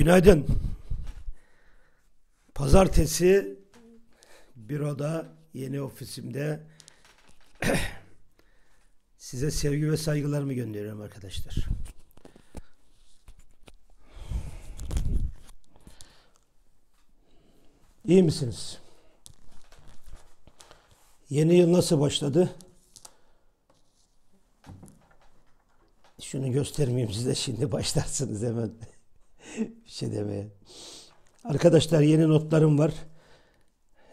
Günaydın. Pazartesi büroda, yeni ofisimde size sevgi ve saygılarımı gönderiyorum arkadaşlar. İyi misiniz? Yeni yıl nasıl başladı? Şunu göstermeyeyim size şimdi başlarsınız hemen bir şey demeye. Arkadaşlar yeni notlarım var.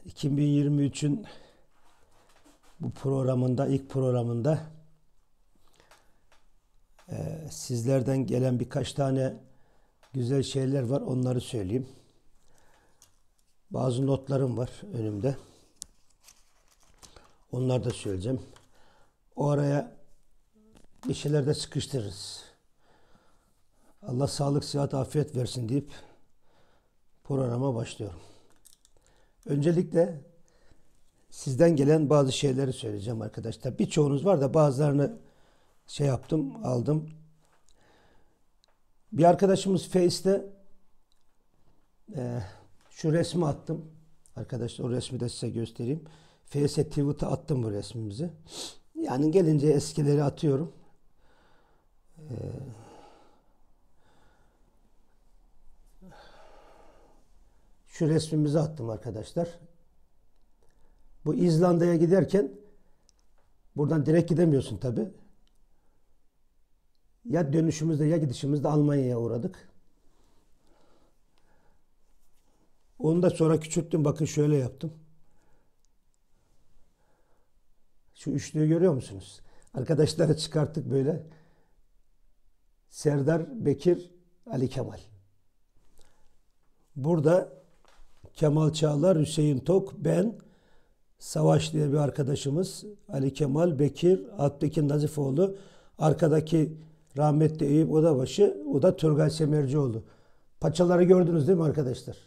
2023'ün bu programında, ilk programında e, sizlerden gelen birkaç tane güzel şeyler var. Onları söyleyeyim. Bazı notlarım var önümde. Onları da söyleyeceğim. O araya bir şeyler de sıkıştırırız. Allah sağlık, sıhhat, afiyet versin deyip programa başlıyorum. Öncelikle sizden gelen bazı şeyleri söyleyeceğim arkadaşlar. Birçoğunuz var da bazılarını şey yaptım, aldım. Bir arkadaşımız Face'te e, şu resmi attım. Arkadaşlar o resmi de size göstereyim. Face'e Twitter'a attım bu resmimizi. Yani gelince eskileri atıyorum. Eee Şu resmimizi attım arkadaşlar. Bu İzlanda'ya giderken buradan direkt gidemiyorsun tabi. Ya dönüşümüzde ya gidişimizde Almanya'ya uğradık. Onu da sonra küçülttüm. Bakın şöyle yaptım. Şu üçlüyü görüyor musunuz? Arkadaşları çıkarttık böyle. Serdar, Bekir, Ali Kemal. Burada Kemal Çağlar, Hüseyin Tok, ben, Savaş diye bir arkadaşımız, Ali Kemal, Bekir, Alptekin Nazifoğlu, arkadaki rahmetli Eyüp Odabaşı, o da Turgay Semercioğlu. Paçaları gördünüz değil mi arkadaşlar?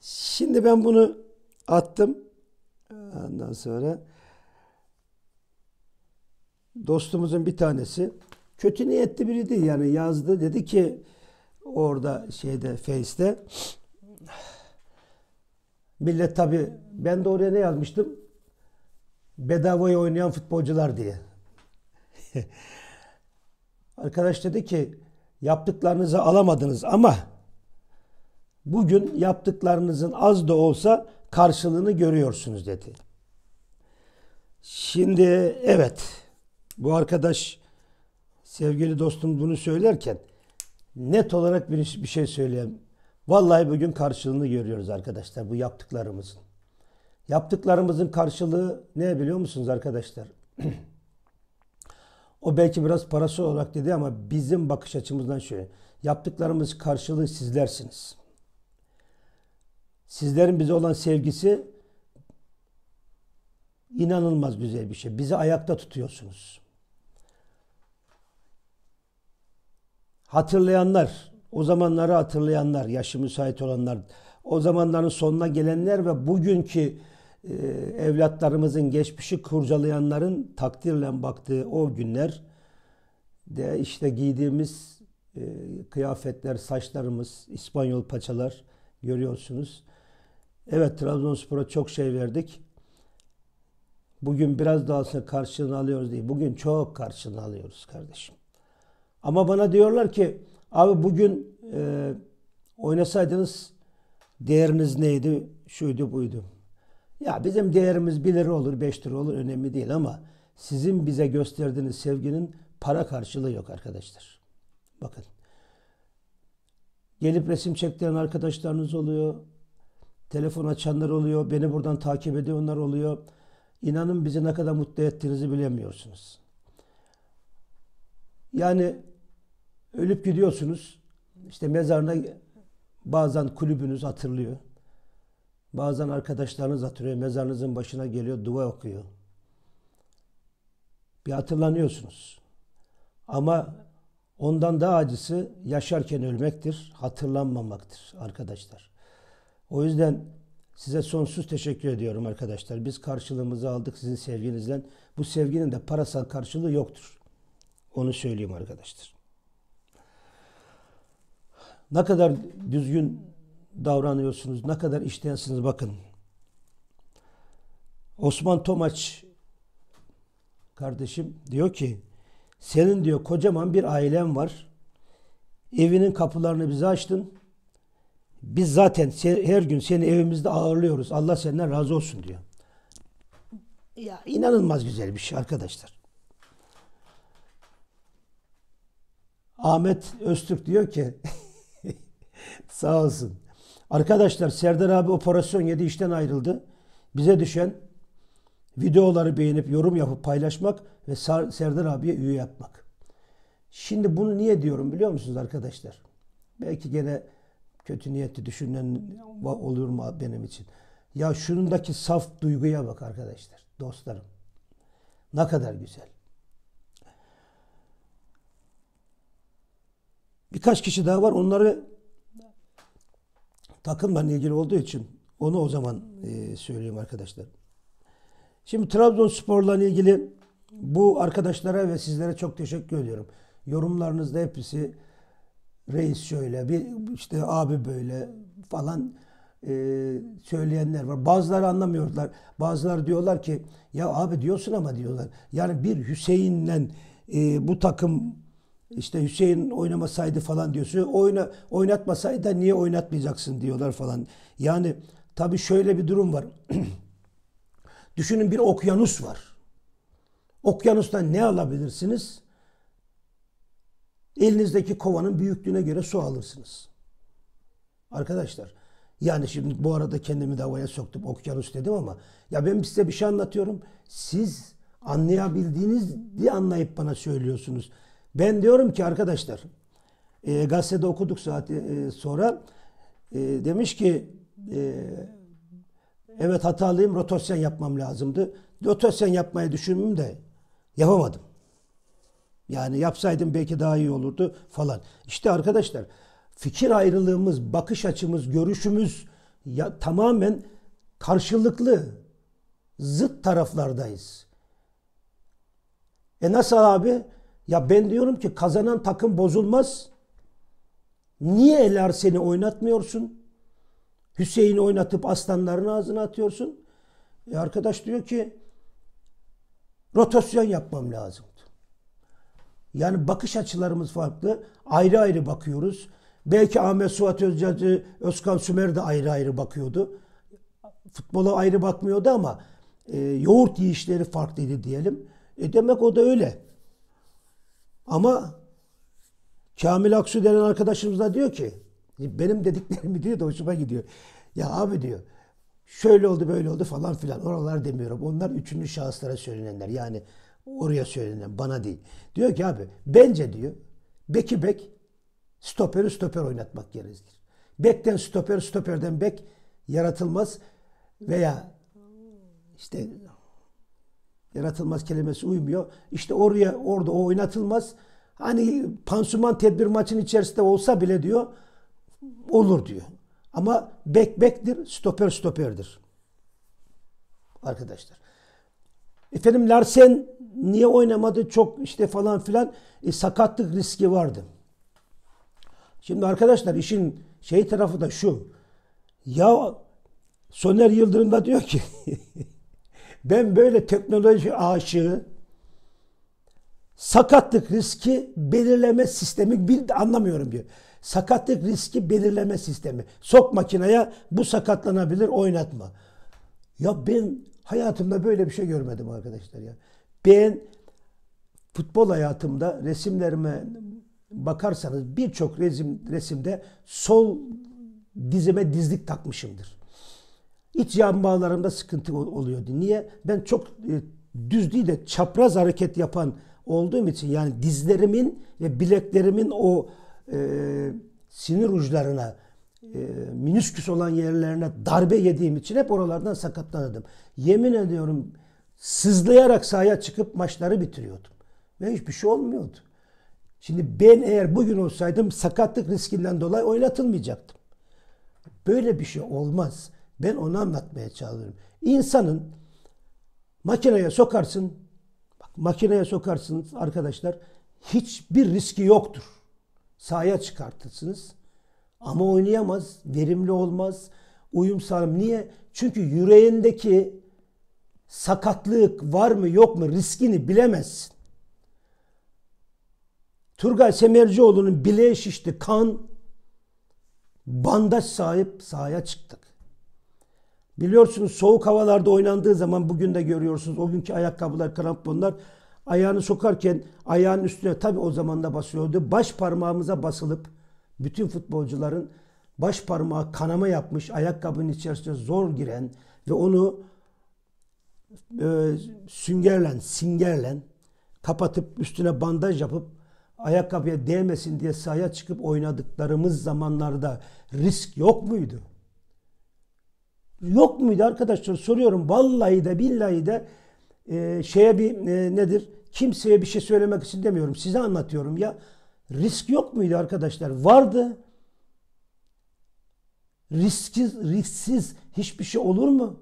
Şimdi ben bunu attım. Ondan sonra dostumuzun bir tanesi kötü niyetli biriydi yani yazdı dedi ki orada şeyde Face'te millet tabi ben de oraya ne yazmıştım? Bedavaya oynayan futbolcular diye. Arkadaş dedi ki yaptıklarınızı alamadınız ama bugün yaptıklarınızın az da olsa karşılığını görüyorsunuz dedi. Şimdi evet bu arkadaş sevgili dostum bunu söylerken net olarak bir, bir şey söyleyeyim Vallahi bugün karşılığını görüyoruz arkadaşlar bu yaptıklarımızın. Yaptıklarımızın karşılığı ne biliyor musunuz arkadaşlar? o belki biraz parası olarak dedi ama bizim bakış açımızdan şöyle. Yaptıklarımız karşılığı sizlersiniz. Sizlerin bize olan sevgisi inanılmaz güzel bir şey. Bizi ayakta tutuyorsunuz. Hatırlayanlar o zamanları hatırlayanlar, yaşı müsait olanlar, o zamanların sonuna gelenler ve bugünkü e, evlatlarımızın geçmişi kurcalayanların takdirle baktığı o günler de işte giydiğimiz e, kıyafetler, saçlarımız, İspanyol paçalar görüyorsunuz. Evet Trabzonspor'a çok şey verdik. Bugün biraz daha olsa karşılığını alıyoruz diye. Bugün çok karşılığını alıyoruz kardeşim. Ama bana diyorlar ki Abi bugün e, oynasaydınız değeriniz neydi? Şuydu buydu. Ya bizim değerimiz 1 lira olur, 5 lira olur önemli değil ama sizin bize gösterdiğiniz sevginin para karşılığı yok arkadaşlar. Bakın. Gelip resim çektiren arkadaşlarınız oluyor. Telefon açanlar oluyor. Beni buradan takip ediyorlar oluyor. İnanın bizi ne kadar mutlu ettiğinizi bilemiyorsunuz. Yani Ölüp gidiyorsunuz. İşte mezarına bazen kulübünüz hatırlıyor. Bazen arkadaşlarınız hatırlıyor. Mezarınızın başına geliyor, dua okuyor. Bir hatırlanıyorsunuz. Ama ondan daha acısı yaşarken ölmektir, hatırlanmamaktır arkadaşlar. O yüzden size sonsuz teşekkür ediyorum arkadaşlar. Biz karşılığımızı aldık sizin sevginizden. Bu sevginin de parasal karşılığı yoktur. Onu söyleyeyim arkadaşlar. Ne kadar düzgün davranıyorsunuz, ne kadar iştensiniz bakın. Osman Tomaç kardeşim diyor ki senin diyor kocaman bir ailen var. Evinin kapılarını bize açtın. Biz zaten her gün seni evimizde ağırlıyoruz. Allah senden razı olsun diyor. Ya inanılmaz güzel bir şey arkadaşlar. Ahmet Öztürk diyor ki Sağ olsun. Arkadaşlar Serdar abi operasyon yedi işten ayrıldı. Bize düşen videoları beğenip yorum yapıp paylaşmak ve Serdar abiye üye yapmak. Şimdi bunu niye diyorum biliyor musunuz arkadaşlar? Belki gene kötü niyetli düşünen olur mu benim için? Ya şunundaki saf duyguya bak arkadaşlar, dostlarım. Ne kadar güzel. Birkaç kişi daha var. Onları takımla ilgili olduğu için onu o zaman e, söyleyeyim arkadaşlar. Şimdi Trabzonspor'la ilgili bu arkadaşlara ve sizlere çok teşekkür ediyorum. Yorumlarınızda hepsi reis şöyle, bir işte abi böyle falan e, söyleyenler var. Bazıları anlamıyorlar. Bazıları diyorlar ki ya abi diyorsun ama diyorlar. Yani bir Hüseyin'le e, bu takım işte Hüseyin oynamasaydı falan diyorsun. Oyna, oynatmasaydı da niye oynatmayacaksın diyorlar falan. Yani tabii şöyle bir durum var. Düşünün bir okyanus var. Okyanustan ne alabilirsiniz? Elinizdeki kovanın büyüklüğüne göre su alırsınız. Arkadaşlar yani şimdi bu arada kendimi de havaya soktum okyanus dedim ama ya ben size bir şey anlatıyorum. Siz anlayabildiğiniz diye anlayıp bana söylüyorsunuz. Ben diyorum ki arkadaşlar e, gazetede okuduk saati e, sonra e, demiş ki e, evet hatalıyım rotasyon yapmam lazımdı. Rotasyon yapmayı düşündüm de yapamadım. Yani yapsaydım belki daha iyi olurdu falan. İşte arkadaşlar fikir ayrılığımız, bakış açımız, görüşümüz ya, tamamen karşılıklı zıt taraflardayız. E nasıl abi? Ya ben diyorum ki kazanan takım bozulmaz. Niye El Arsen'i oynatmıyorsun? Hüseyin'i oynatıp aslanların ağzına atıyorsun. E arkadaş diyor ki rotasyon yapmam lazımdı. Yani bakış açılarımız farklı. Ayrı ayrı bakıyoruz. Belki Ahmet Suat Özcan, Özkan Sümer de ayrı ayrı bakıyordu. Futbola ayrı bakmıyordu ama e, yoğurt yiyişleri farklıydı diyelim. E demek o da öyle. Ama Kamil Aksu denen arkadaşımız da diyor ki benim dediklerimi diyor da hoşuma gidiyor. Ya abi diyor şöyle oldu böyle oldu falan filan oralar demiyorum. Onlar üçüncü şahıslara söylenenler yani oraya söylenen bana değil. Diyor ki abi bence diyor beki bek stoperi stoper oynatmak gerekir. Bekten stoper stoperden bek yaratılmaz veya işte yaratılmaz kelimesi uymuyor. İşte oraya orada o oynatılmaz. Hani pansuman tedbir maçın içerisinde olsa bile diyor olur diyor. Ama bek bektir, stoper stoperdir. Arkadaşlar. Efendim Larsen niye oynamadı çok işte falan filan e, sakatlık riski vardı. Şimdi arkadaşlar işin şey tarafı da şu. Ya Soner Yıldırım da diyor ki ben böyle teknoloji aşığı sakatlık riski belirleme sistemi bir anlamıyorum diyor. Sakatlık riski belirleme sistemi. Sok makineye bu sakatlanabilir oynatma. Ya ben hayatımda böyle bir şey görmedim arkadaşlar ya. Ben futbol hayatımda resimlerime bakarsanız birçok resim resimde sol dizime dizlik takmışımdır. İç yan bağlarımda sıkıntı oluyordu. Niye? Ben çok e, düz değil de çapraz hareket yapan olduğum için yani dizlerimin ve bileklerimin o e, sinir uçlarına e, minisküs olan yerlerine darbe yediğim için hep oralardan sakatlanırdım. Yemin ediyorum sızlayarak sahaya çıkıp maçları bitiriyordum. Ve hiçbir şey olmuyordu. Şimdi ben eğer bugün olsaydım sakatlık riskinden dolayı oynatılmayacaktım. Böyle bir şey olmaz. Ben onu anlatmaya çalışıyorum. İnsanın makineye sokarsın makineye sokarsınız arkadaşlar. Hiçbir riski yoktur. Sahaya çıkartırsınız. Ama oynayamaz, verimli olmaz, uyum sağlam. Niye? Çünkü yüreğindeki sakatlık var mı yok mu riskini bilemezsin. Turgay Semercioğlu'nun bileği şişti, kan bandaj sahip sahaya çıktı. Biliyorsunuz soğuk havalarda oynandığı zaman bugün de görüyorsunuz o günkü ayakkabılar, kramponlar ayağını sokarken ayağın üstüne tabi o zaman da basıyordu. Baş parmağımıza basılıp bütün futbolcuların baş parmağı kanama yapmış ayakkabının içerisine zor giren ve onu e, süngerle, singerle kapatıp üstüne bandaj yapıp ayakkabıya değmesin diye sahaya çıkıp oynadıklarımız zamanlarda risk yok muydu? Yok muydu arkadaşlar soruyorum vallahi de billahi de e, şeye bir e, nedir kimseye bir şey söylemek için demiyorum size anlatıyorum ya risk yok muydu arkadaşlar vardı risksiz risksiz hiçbir şey olur mu?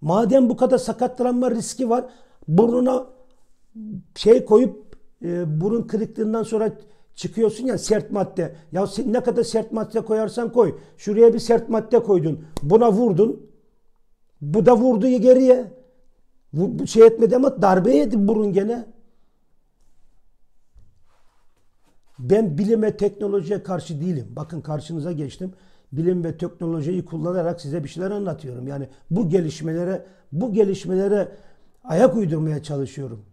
Madem bu kadar sakatlanma riski var burnuna şey koyup e, burun kırıklığından sonra çıkıyorsun ya sert madde. Ya sen ne kadar sert madde koyarsan koy. Şuraya bir sert madde koydun. Buna vurdun. Bu da vurdu geriye. Bu, şey etmedi ama darbe yedi burun gene. Ben bilime teknolojiye karşı değilim. Bakın karşınıza geçtim. Bilim ve teknolojiyi kullanarak size bir şeyler anlatıyorum. Yani bu gelişmelere bu gelişmelere ayak uydurmaya çalışıyorum.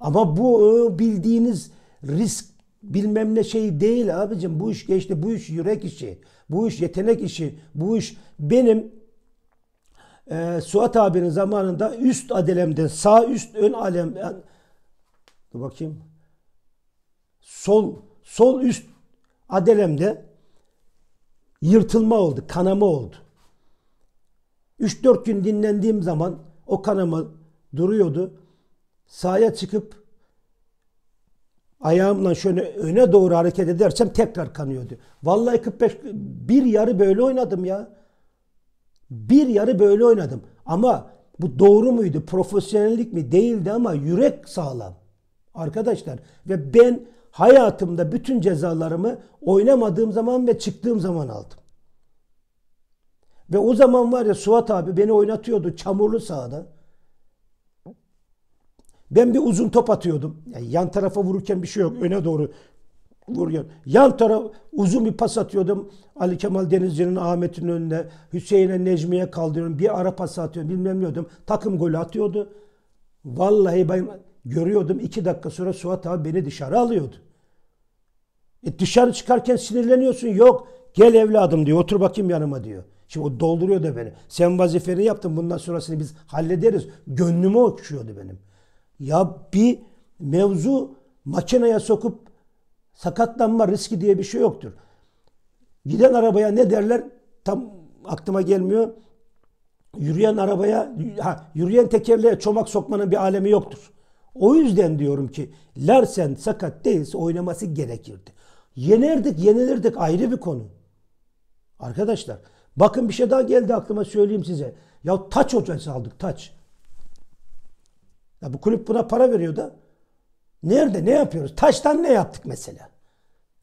Ama bu ıı, bildiğiniz risk bilmem ne şeyi değil abicim. Bu iş geçti. Bu iş yürek işi. Bu iş yetenek işi. Bu iş benim e, Suat abinin zamanında üst adelemden sağ üst ön alem e, dur bakayım sol sol üst adelemde yırtılma oldu. Kanama oldu. 3-4 gün dinlendiğim zaman o kanama duruyordu. Sahaya çıkıp ayağımla şöyle öne doğru hareket edersem tekrar kanıyordu. Vallahi 45 bir yarı böyle oynadım ya. Bir yarı böyle oynadım. Ama bu doğru muydu? Profesyonellik mi? Değildi ama yürek sağlam. Arkadaşlar ve ben hayatımda bütün cezalarımı oynamadığım zaman ve çıktığım zaman aldım. Ve o zaman var ya Suat abi beni oynatıyordu çamurlu sahada. Ben bir uzun top atıyordum. Yani yan tarafa vururken bir şey yok. Öne doğru vuruyor. Yan taraf uzun bir pas atıyordum. Ali Kemal Denizci'nin Ahmet'in önüne, Hüseyin'e Necmi'ye kaldırıyorum. Bir ara pas atıyorum bilmem ne diyordum. Takım golü atıyordu. Vallahi ben görüyordum iki dakika sonra Suat abi beni dışarı alıyordu. E dışarı çıkarken sinirleniyorsun. Yok gel evladım diyor otur bakayım yanıma diyor. Şimdi o dolduruyor da beni. Sen vazifeni yaptın bundan sonrasını biz hallederiz. Gönlümü okşuyordu benim. Ya bir mevzu makineye sokup sakatlanma riski diye bir şey yoktur. Giden arabaya ne derler? Tam aklıma gelmiyor. Yürüyen arabaya, ha, yürüyen tekerleğe çomak sokmanın bir alemi yoktur. O yüzden diyorum ki Larsen sakat değilse oynaması gerekirdi. Yenerdik, yenilirdik ayrı bir konu. Arkadaşlar bakın bir şey daha geldi aklıma söyleyeyim size. Ya taç hocası aldık taç. Ya bu kulüp buna para veriyor da nerede ne yapıyoruz? Taştan ne yaptık mesela?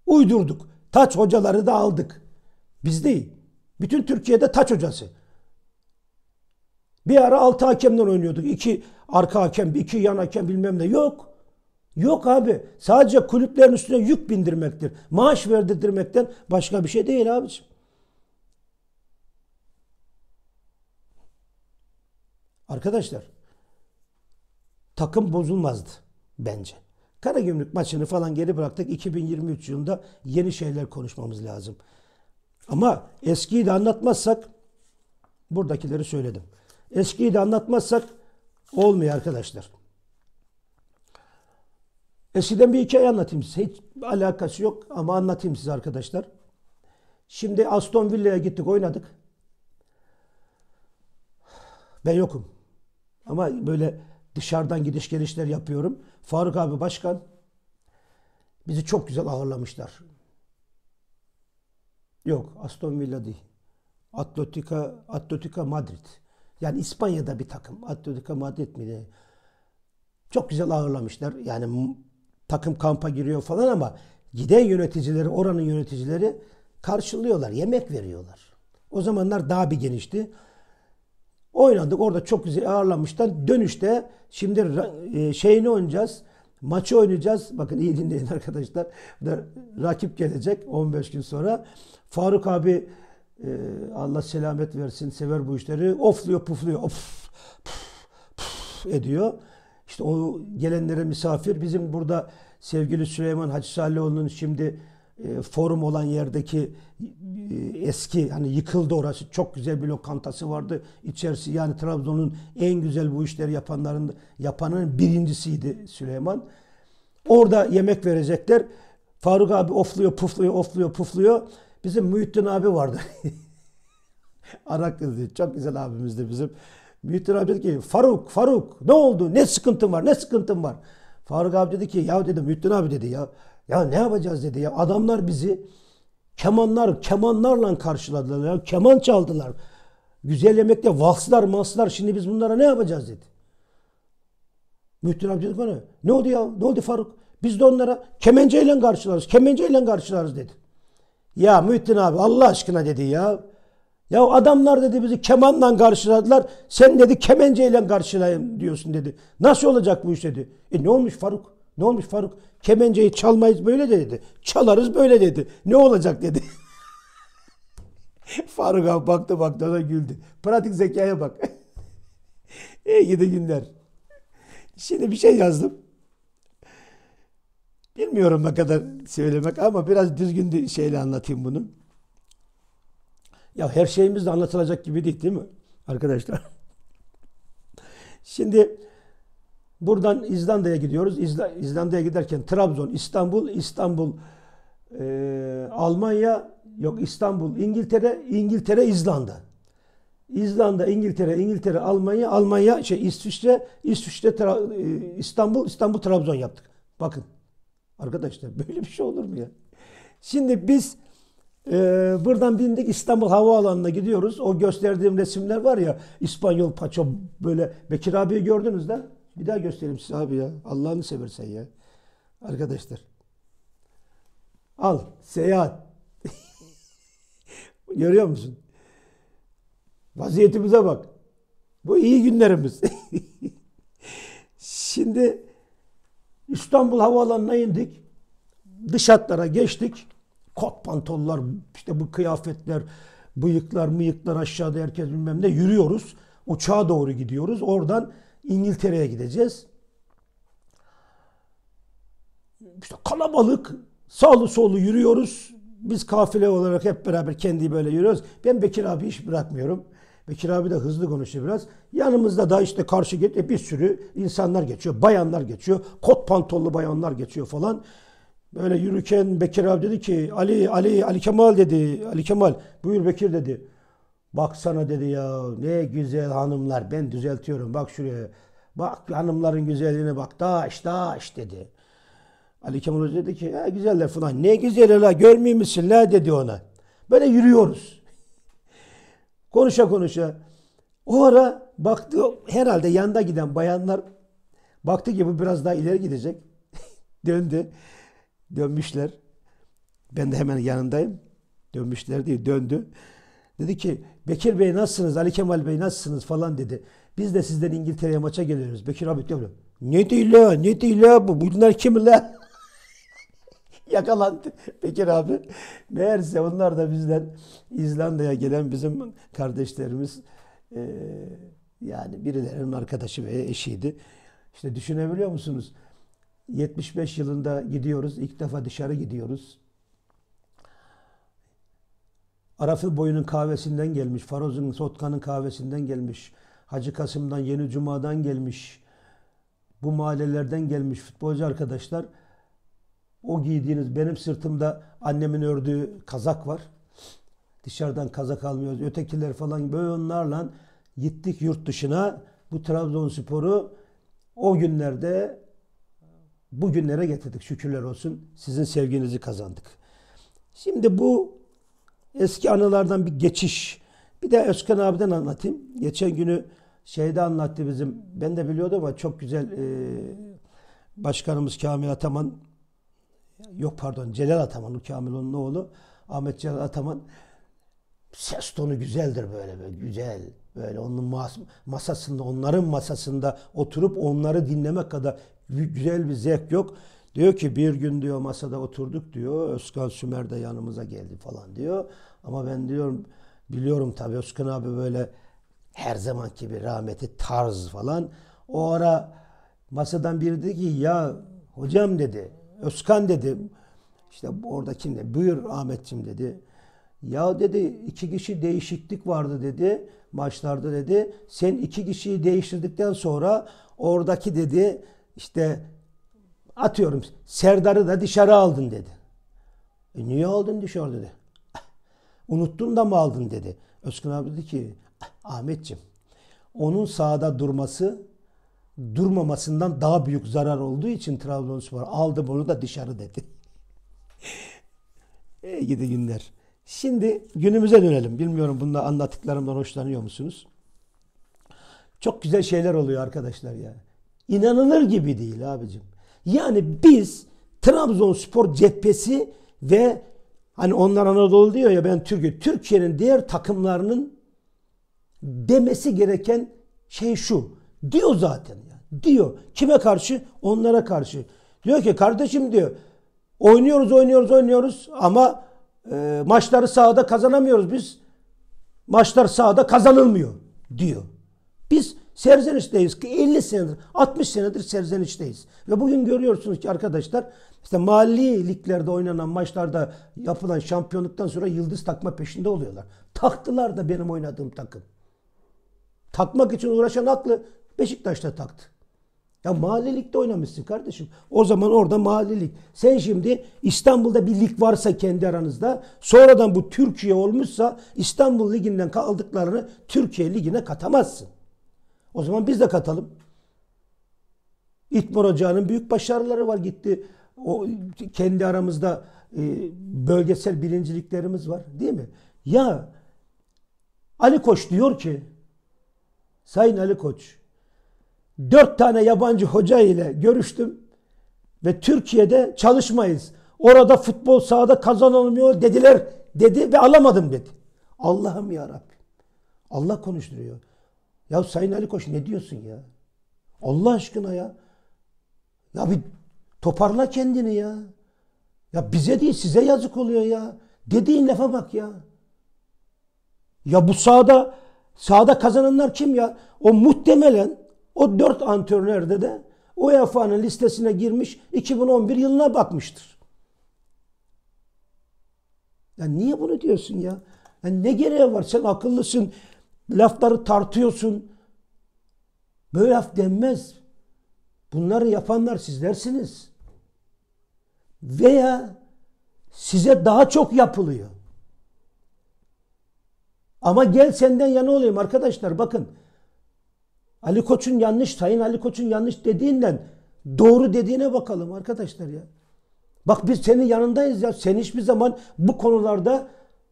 Uydurduk. Taç hocaları da aldık. Biz değil. Bütün Türkiye'de taç hocası. Bir ara altı hakemden oynuyorduk. İki arka hakem, iki yan hakem bilmem ne. Yok. Yok abi. Sadece kulüplerin üstüne yük bindirmektir. Maaş verdirmekten başka bir şey değil abiciğim. Arkadaşlar takım bozulmazdı bence. Karagümrük maçını falan geri bıraktık. 2023 yılında yeni şeyler konuşmamız lazım. Ama eskiyi de anlatmazsak buradakileri söyledim. Eskiyi de anlatmazsak olmuyor arkadaşlar. Eskiden bir hikaye anlatayım size. Hiç alakası yok ama anlatayım size arkadaşlar. Şimdi Aston Villa'ya gittik oynadık. Ben yokum. Ama böyle Dışarıdan gidiş gelişler yapıyorum. Faruk abi başkan bizi çok güzel ağırlamışlar. Yok Aston Villa değil. Atletica, Atletica Madrid. Yani İspanya'da bir takım. Atletica Madrid miydi? Çok güzel ağırlamışlar. Yani takım kampa giriyor falan ama giden yöneticileri, oranın yöneticileri karşılıyorlar, yemek veriyorlar. O zamanlar daha bir genişti. Oynadık orada çok güzel ağırlanmıştan dönüşte şimdi e, şeyini oynayacağız. Maçı oynayacağız. Bakın iyi dinleyin arkadaşlar. Rakip gelecek 15 gün sonra. Faruk abi e, Allah selamet versin sever bu işleri. Ofluyor pufluyor. Of, puf, puf ediyor. İşte o gelenlere misafir. Bizim burada sevgili Süleyman Hacı Salioğlu'nun şimdi e, forum olan yerdeki e, eski hani yıkıldı orası çok güzel bir lokantası vardı. İçerisi yani Trabzon'un en güzel bu işleri yapanların yapanın birincisiydi Süleyman. Orada yemek verecekler. Faruk abi ofluyor, pufluyor, ofluyor, pufluyor. Bizim Muhittin abi vardı. Arak dedi. Çok güzel abimizdi bizim. Muhittin abi dedi ki Faruk, Faruk ne oldu? Ne sıkıntın var? Ne sıkıntın var? Faruk abi dedi ki ya dedi Muhittin abi dedi ya ya ne yapacağız dedi ya. Adamlar bizi kemanlar, kemanlarla karşıladılar. Ya keman çaldılar. Güzel yemekte valslar, maslar. Şimdi biz bunlara ne yapacağız dedi. Mühtür amca dedi bana. Ne oldu ya? Ne oldu Faruk? Biz de onlara kemenceyle karşılarız. Kemenceyle karşılarız dedi. Ya Mühittin abi Allah aşkına dedi ya. Ya adamlar dedi bizi kemanla karşıladılar. Sen dedi kemenceyle karşılayın diyorsun dedi. Nasıl olacak bu iş dedi. E ne olmuş Faruk? Ne olmuş Faruk? Kemenceyi çalmayız böyle dedi. Çalarız böyle dedi. Ne olacak dedi. Faruk abi baktı baktı ona güldü. Pratik zekaya bak. İyi gidi günler. Şimdi bir şey yazdım. Bilmiyorum ne kadar söylemek ama biraz düzgün bir şeyle anlatayım bunu. Ya her şeyimiz de anlatılacak gibi değil değil mi arkadaşlar? Şimdi Buradan İzlanda'ya gidiyoruz. İzla, İzlanda'ya giderken Trabzon, İstanbul, İstanbul, e, Almanya, yok İstanbul, İngiltere, İngiltere, İzlanda. İzlanda, İngiltere, İngiltere, Almanya, Almanya, şey İsviçre, İsviçre, Tra e, İstanbul, İstanbul, Trabzon yaptık. Bakın arkadaşlar böyle bir şey olur mu ya? Şimdi biz e, buradan bindik İstanbul Havaalanı'na gidiyoruz. O gösterdiğim resimler var ya İspanyol paço böyle Bekir abiyi gördünüz de. Bir daha göstereyim size abi ya. Allah'ını seversen ya. Arkadaşlar. Al. Seyahat. Görüyor musun? Vaziyetimize bak. Bu iyi günlerimiz. Şimdi İstanbul Havaalanı'na indik. Dış hatlara geçtik. Kot pantollar, işte bu kıyafetler, bıyıklar, mıyıklar aşağıda herkes bilmem ne yürüyoruz. Uçağa doğru gidiyoruz. Oradan İngiltere'ye gideceğiz. İşte kalabalık sağlı sollu yürüyoruz. Biz kafile olarak hep beraber kendi böyle yürüyoruz. Ben Bekir abi hiç bırakmıyorum. Bekir abi de hızlı konuştu biraz. Yanımızda da işte karşı geçti bir sürü insanlar geçiyor. Bayanlar geçiyor. Kot pantollu bayanlar geçiyor falan. Böyle yürürken Bekir abi dedi ki Ali Ali Ali Kemal dedi. Ali Kemal buyur Bekir dedi. Baksana dedi ya ne güzel hanımlar ben düzeltiyorum bak şuraya. Bak hanımların güzelliğine bak daş daş dedi. Ali Kemal Hoca dedi ki ya güzeller falan ne güzel la görmüyor musun la dedi ona. Böyle yürüyoruz. Konuşa konuşa. O ara baktı herhalde yanda giden bayanlar baktı ki bu biraz daha ileri gidecek. Döndü. Dönmüşler. Ben de hemen yanındayım. Dönmüşler diye döndü. Dedi ki Bekir Bey nasılsınız? Ali Kemal Bey nasılsınız? falan dedi. Biz de sizden İngiltere'ye maça geliyoruz. Bekir abi diyor. Ne değil la? Ne değil la? Bu, bunlar kim la? Yakalandı Bekir abi. Meğerse onlar da bizden İzlanda'ya gelen bizim kardeşlerimiz e, yani birilerinin arkadaşı ve eşiydi. İşte düşünebiliyor musunuz? 75 yılında gidiyoruz. ilk defa dışarı gidiyoruz. Arafı boyunun kahvesinden gelmiş, Faroz'un, Sotka'nın kahvesinden gelmiş, Hacı Kasım'dan, Yeni Cuma'dan gelmiş, bu mahallelerden gelmiş futbolcu arkadaşlar. O giydiğiniz, benim sırtımda annemin ördüğü kazak var. Dışarıdan kazak almıyoruz. Ötekiler falan böyle onlarla gittik yurt dışına. Bu Trabzonspor'u o günlerde bugünlere getirdik şükürler olsun. Sizin sevginizi kazandık. Şimdi bu eski anılardan bir geçiş. Bir de Özkan abiden anlatayım. Geçen günü şeyde anlattı bizim. Ben de biliyordum ama çok güzel e, başkanımız Kamil Ataman yok pardon Celal Ataman o Kamil onun oğlu Ahmet Celal Ataman ses tonu güzeldir böyle böyle güzel böyle onun mas masasında onların masasında oturup onları dinlemek kadar güzel bir zevk yok. Diyor ki bir gün diyor masada oturduk diyor. Özkan Sümer de yanımıza geldi falan diyor. Ama ben diyorum biliyorum tabii Özkan abi böyle her zamanki bir rahmeti tarz falan. O ara masadan biri dedi ki ya hocam dedi Özkan dedi işte orada kim dedi buyur Ahmetciğim dedi. Ya dedi iki kişi değişiklik vardı dedi maçlarda dedi. Sen iki kişiyi değiştirdikten sonra oradaki dedi işte atıyorum Serdar'ı da dışarı aldın dedi. E niye aldın dışarı dedi. Ah, unuttun da mı aldın dedi. Özkan abi dedi ki ah, Ahmetciğim onun sahada durması durmamasından daha büyük zarar olduğu için Trabzonspor aldı bunu da dışarı dedi. İyi gidi günler. Şimdi günümüze dönelim. Bilmiyorum bunda anlattıklarımdan hoşlanıyor musunuz? Çok güzel şeyler oluyor arkadaşlar ya. İnanılır gibi değil abicim. Yani biz Trabzonspor cephesi ve hani onlar Anadolu diyor ya ben Türkiye, Türkiye'nin diğer takımlarının demesi gereken şey şu. Diyor zaten. Yani. Diyor. Kime karşı? Onlara karşı. Diyor ki kardeşim diyor oynuyoruz oynuyoruz oynuyoruz ama e, maçları sahada kazanamıyoruz biz. Maçlar sahada kazanılmıyor diyor. Biz Serzenişteyiz ki 50 senedir, 60 senedir serzenişteyiz. Ve bugün görüyorsunuz ki arkadaşlar işte mahalli liglerde oynanan maçlarda yapılan şampiyonluktan sonra yıldız takma peşinde oluyorlar. Taktılar da benim oynadığım takım. Takmak için uğraşan aklı Beşiktaş'ta taktı. Ya mahalle ligde oynamışsın kardeşim. O zaman orada mahalle lig. Sen şimdi İstanbul'da bir lig varsa kendi aranızda sonradan bu Türkiye olmuşsa İstanbul liginden kaldıklarını Türkiye ligine katamazsın. O zaman biz de katalım. İtmor Ocağı'nın büyük başarıları var. Gitti o kendi aramızda e, bölgesel birinciliklerimiz var değil mi? Ya Ali Koç diyor ki Sayın Ali Koç dört tane yabancı hoca ile görüştüm ve Türkiye'de çalışmayız. Orada futbol sahada kazanılmıyor dediler dedi ve alamadım dedi. Allah'ım ya Rabbi. Allah konuşturuyor. Ya Sayın Ali Koç ne diyorsun ya? Allah aşkına ya. Ya bir toparla kendini ya. Ya bize değil size yazık oluyor ya. Dediğin lafa bak ya. Ya bu sahada sahada kazananlar kim ya? O muhtemelen o dört antrenörde de UEFA'nın listesine girmiş 2011 yılına bakmıştır. Ya niye bunu diyorsun ya? Yani ne gereği var? Sen akıllısın lafları tartıyorsun. Böyle laf denmez. Bunları yapanlar sizlersiniz. Veya size daha çok yapılıyor. Ama gel senden yana olayım arkadaşlar bakın. Ali Koç'un yanlış, Sayın Ali Koç'un yanlış dediğinden doğru dediğine bakalım arkadaşlar ya. Bak biz senin yanındayız ya. Sen hiçbir zaman bu konularda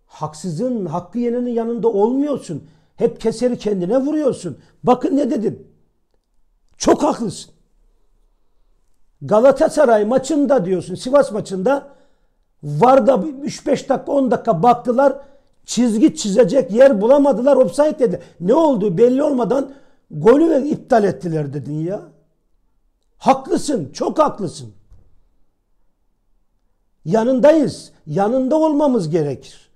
haksızın, hakkı yenenin yanında olmuyorsun. Hep keseri kendine vuruyorsun. Bakın ne dedim. Çok haklısın. Galatasaray maçında diyorsun Sivas maçında Varda 3-5 dakika 10 dakika baktılar çizgi çizecek yer bulamadılar offside dedi. Ne oldu belli olmadan golü ve iptal ettiler dedin ya. Haklısın çok haklısın. Yanındayız. Yanında olmamız gerekir.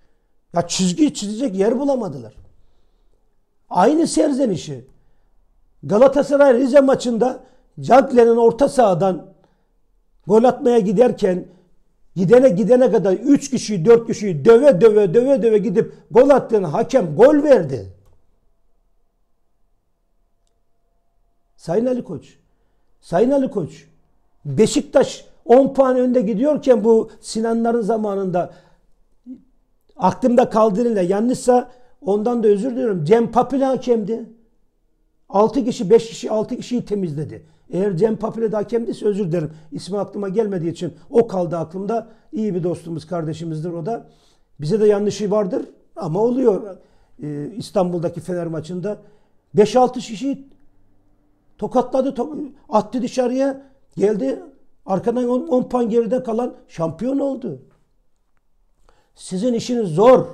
Ya çizgi çizecek yer bulamadılar. Aynı serzenişi Galatasaray Rize maçında Cankler'in orta sahadan gol atmaya giderken gidene gidene kadar 3 kişiyi 4 kişiyi döve döve döve döve gidip gol attığını hakem gol verdi. Sayın Ali Koç. Sayın Ali Koç. Beşiktaş 10 puan önde gidiyorken bu Sinanların zamanında aklımda kaldığıyla yanlışsa Ondan da özür diliyorum. Cem Papile hakemdi. 6 kişi, 5 kişi, 6 kişiyi temizledi. Eğer Cem Papile de hakemdiyse özür dilerim. İsmi aklıma gelmediği için o kaldı aklımda. İyi bir dostumuz, kardeşimizdir o da. Bize de yanlışı vardır ama oluyor. Ee, İstanbul'daki Fener maçında 5-6 kişi tokatladı, to attı dışarıya. Geldi arkadan 10 puan geride kalan şampiyon oldu. Sizin işiniz zor.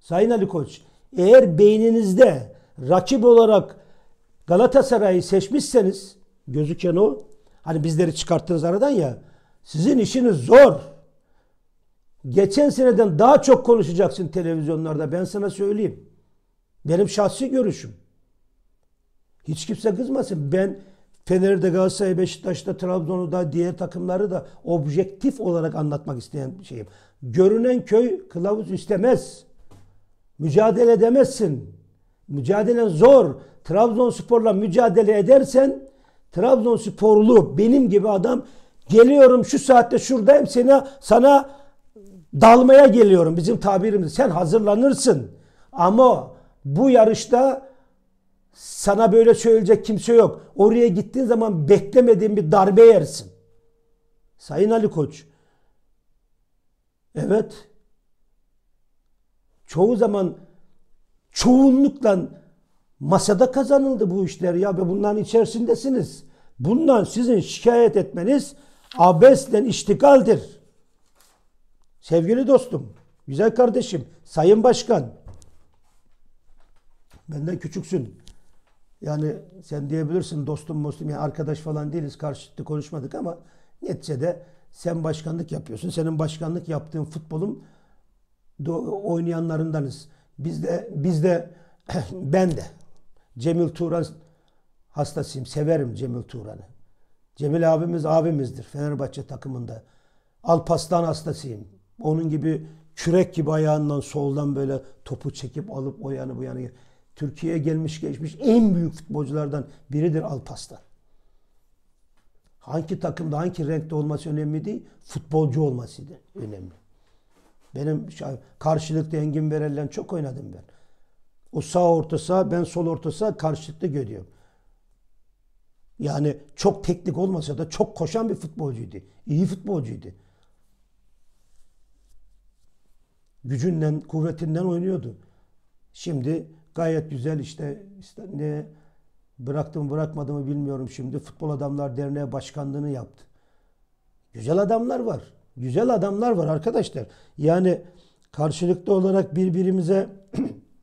Sayın Ali Koç eğer beyninizde rakip olarak Galatasaray'ı seçmişseniz gözüken o hani bizleri çıkarttınız aradan ya sizin işiniz zor. Geçen seneden daha çok konuşacaksın televizyonlarda ben sana söyleyeyim. Benim şahsi görüşüm. Hiç kimse kızmasın. Ben Fener'de, Galatasaray, Beşiktaş'ta, Trabzon'da, diğer takımları da objektif olarak anlatmak isteyen şeyim. Görünen köy kılavuz istemez mücadele edemezsin. Mücadele zor. Trabzonspor'la mücadele edersen Trabzonsporlu benim gibi adam geliyorum şu saatte şuradayım seni sana dalmaya geliyorum bizim tabirimiz. Sen hazırlanırsın. Ama bu yarışta sana böyle söyleyecek kimse yok. Oraya gittiğin zaman beklemediğin bir darbe yersin. Sayın Ali Koç. Evet çoğu zaman çoğunlukla masada kazanıldı bu işler ya ve bunların içerisindesiniz. Bundan sizin şikayet etmeniz abesle iştikaldir. Sevgili dostum, güzel kardeşim, sayın başkan. Benden küçüksün. Yani sen diyebilirsin dostum muslim yani arkadaş falan değiliz karşılıklı konuşmadık ama neticede sen başkanlık yapıyorsun. Senin başkanlık yaptığın futbolun oynayanlarındanız. Biz de, biz de ben de Cemil Turan hastasıyım. Severim Cemil Turan'ı. Cemil abimiz abimizdir Fenerbahçe takımında. Alpaslan hastasıyım. Onun gibi kürek gibi ayağından soldan böyle topu çekip alıp o yanı bu yanı. Türkiye'ye gelmiş geçmiş en büyük futbolculardan biridir Alpaslan. Hangi takımda hangi renkte olması önemli değil, futbolcu olması önemli. Benim karşılıklı Engin Berel'le çok oynadım ben. O sağ orta ben sol orta karşılıklı görüyorum. Yani çok teknik olmasa da çok koşan bir futbolcuydu. İyi futbolcuydu. Gücünden, kuvvetinden oynuyordu. Şimdi gayet güzel işte, işte ne bıraktım bırakmadığımı bilmiyorum şimdi. Futbol Adamlar Derneği Başkanlığı'nı yaptı. Güzel adamlar var. Güzel adamlar var arkadaşlar. Yani karşılıklı olarak birbirimize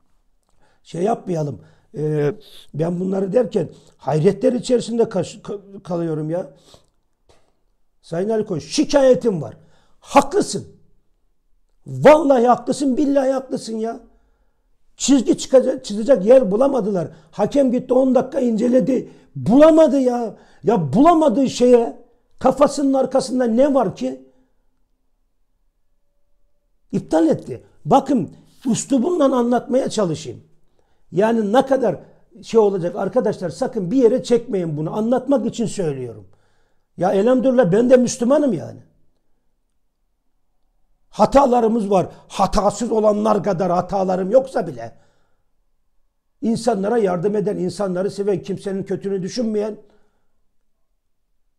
şey yapmayalım. Ee, ben bunları derken hayretler içerisinde kalıyorum ya. Sayın Ali Koç şikayetim var. Haklısın. Vallahi haklısın, billahi haklısın ya. Çizgi çıkacak, çizecek yer bulamadılar. Hakem gitti 10 dakika inceledi. Bulamadı ya. Ya bulamadığı şeye kafasının arkasında ne var ki? iptal etti. Bakın üslubumla anlatmaya çalışayım. Yani ne kadar şey olacak arkadaşlar sakın bir yere çekmeyin bunu. Anlatmak için söylüyorum. Ya elhamdülillah ben de Müslümanım yani. Hatalarımız var. Hatasız olanlar kadar hatalarım yoksa bile. İnsanlara yardım eden, insanları seven, kimsenin kötünü düşünmeyen,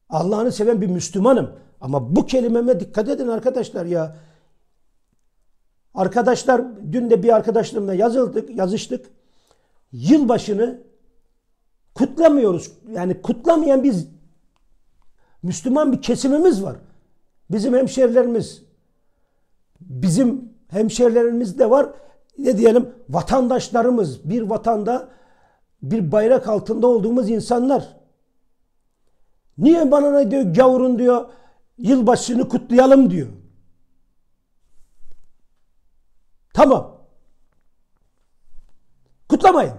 Allah'ını seven bir Müslümanım. Ama bu kelimeme dikkat edin arkadaşlar ya. Arkadaşlar dün de bir arkadaşlarımla yazıldık, yazıştık. Yılbaşını kutlamıyoruz. Yani kutlamayan biz Müslüman bir kesimimiz var. Bizim hemşerilerimiz, bizim hemşerilerimiz de var. Ne diyelim vatandaşlarımız, bir vatanda bir bayrak altında olduğumuz insanlar. Niye bana ne diyor gavurun diyor yılbaşını kutlayalım diyor. Tamam. Kutlamayın.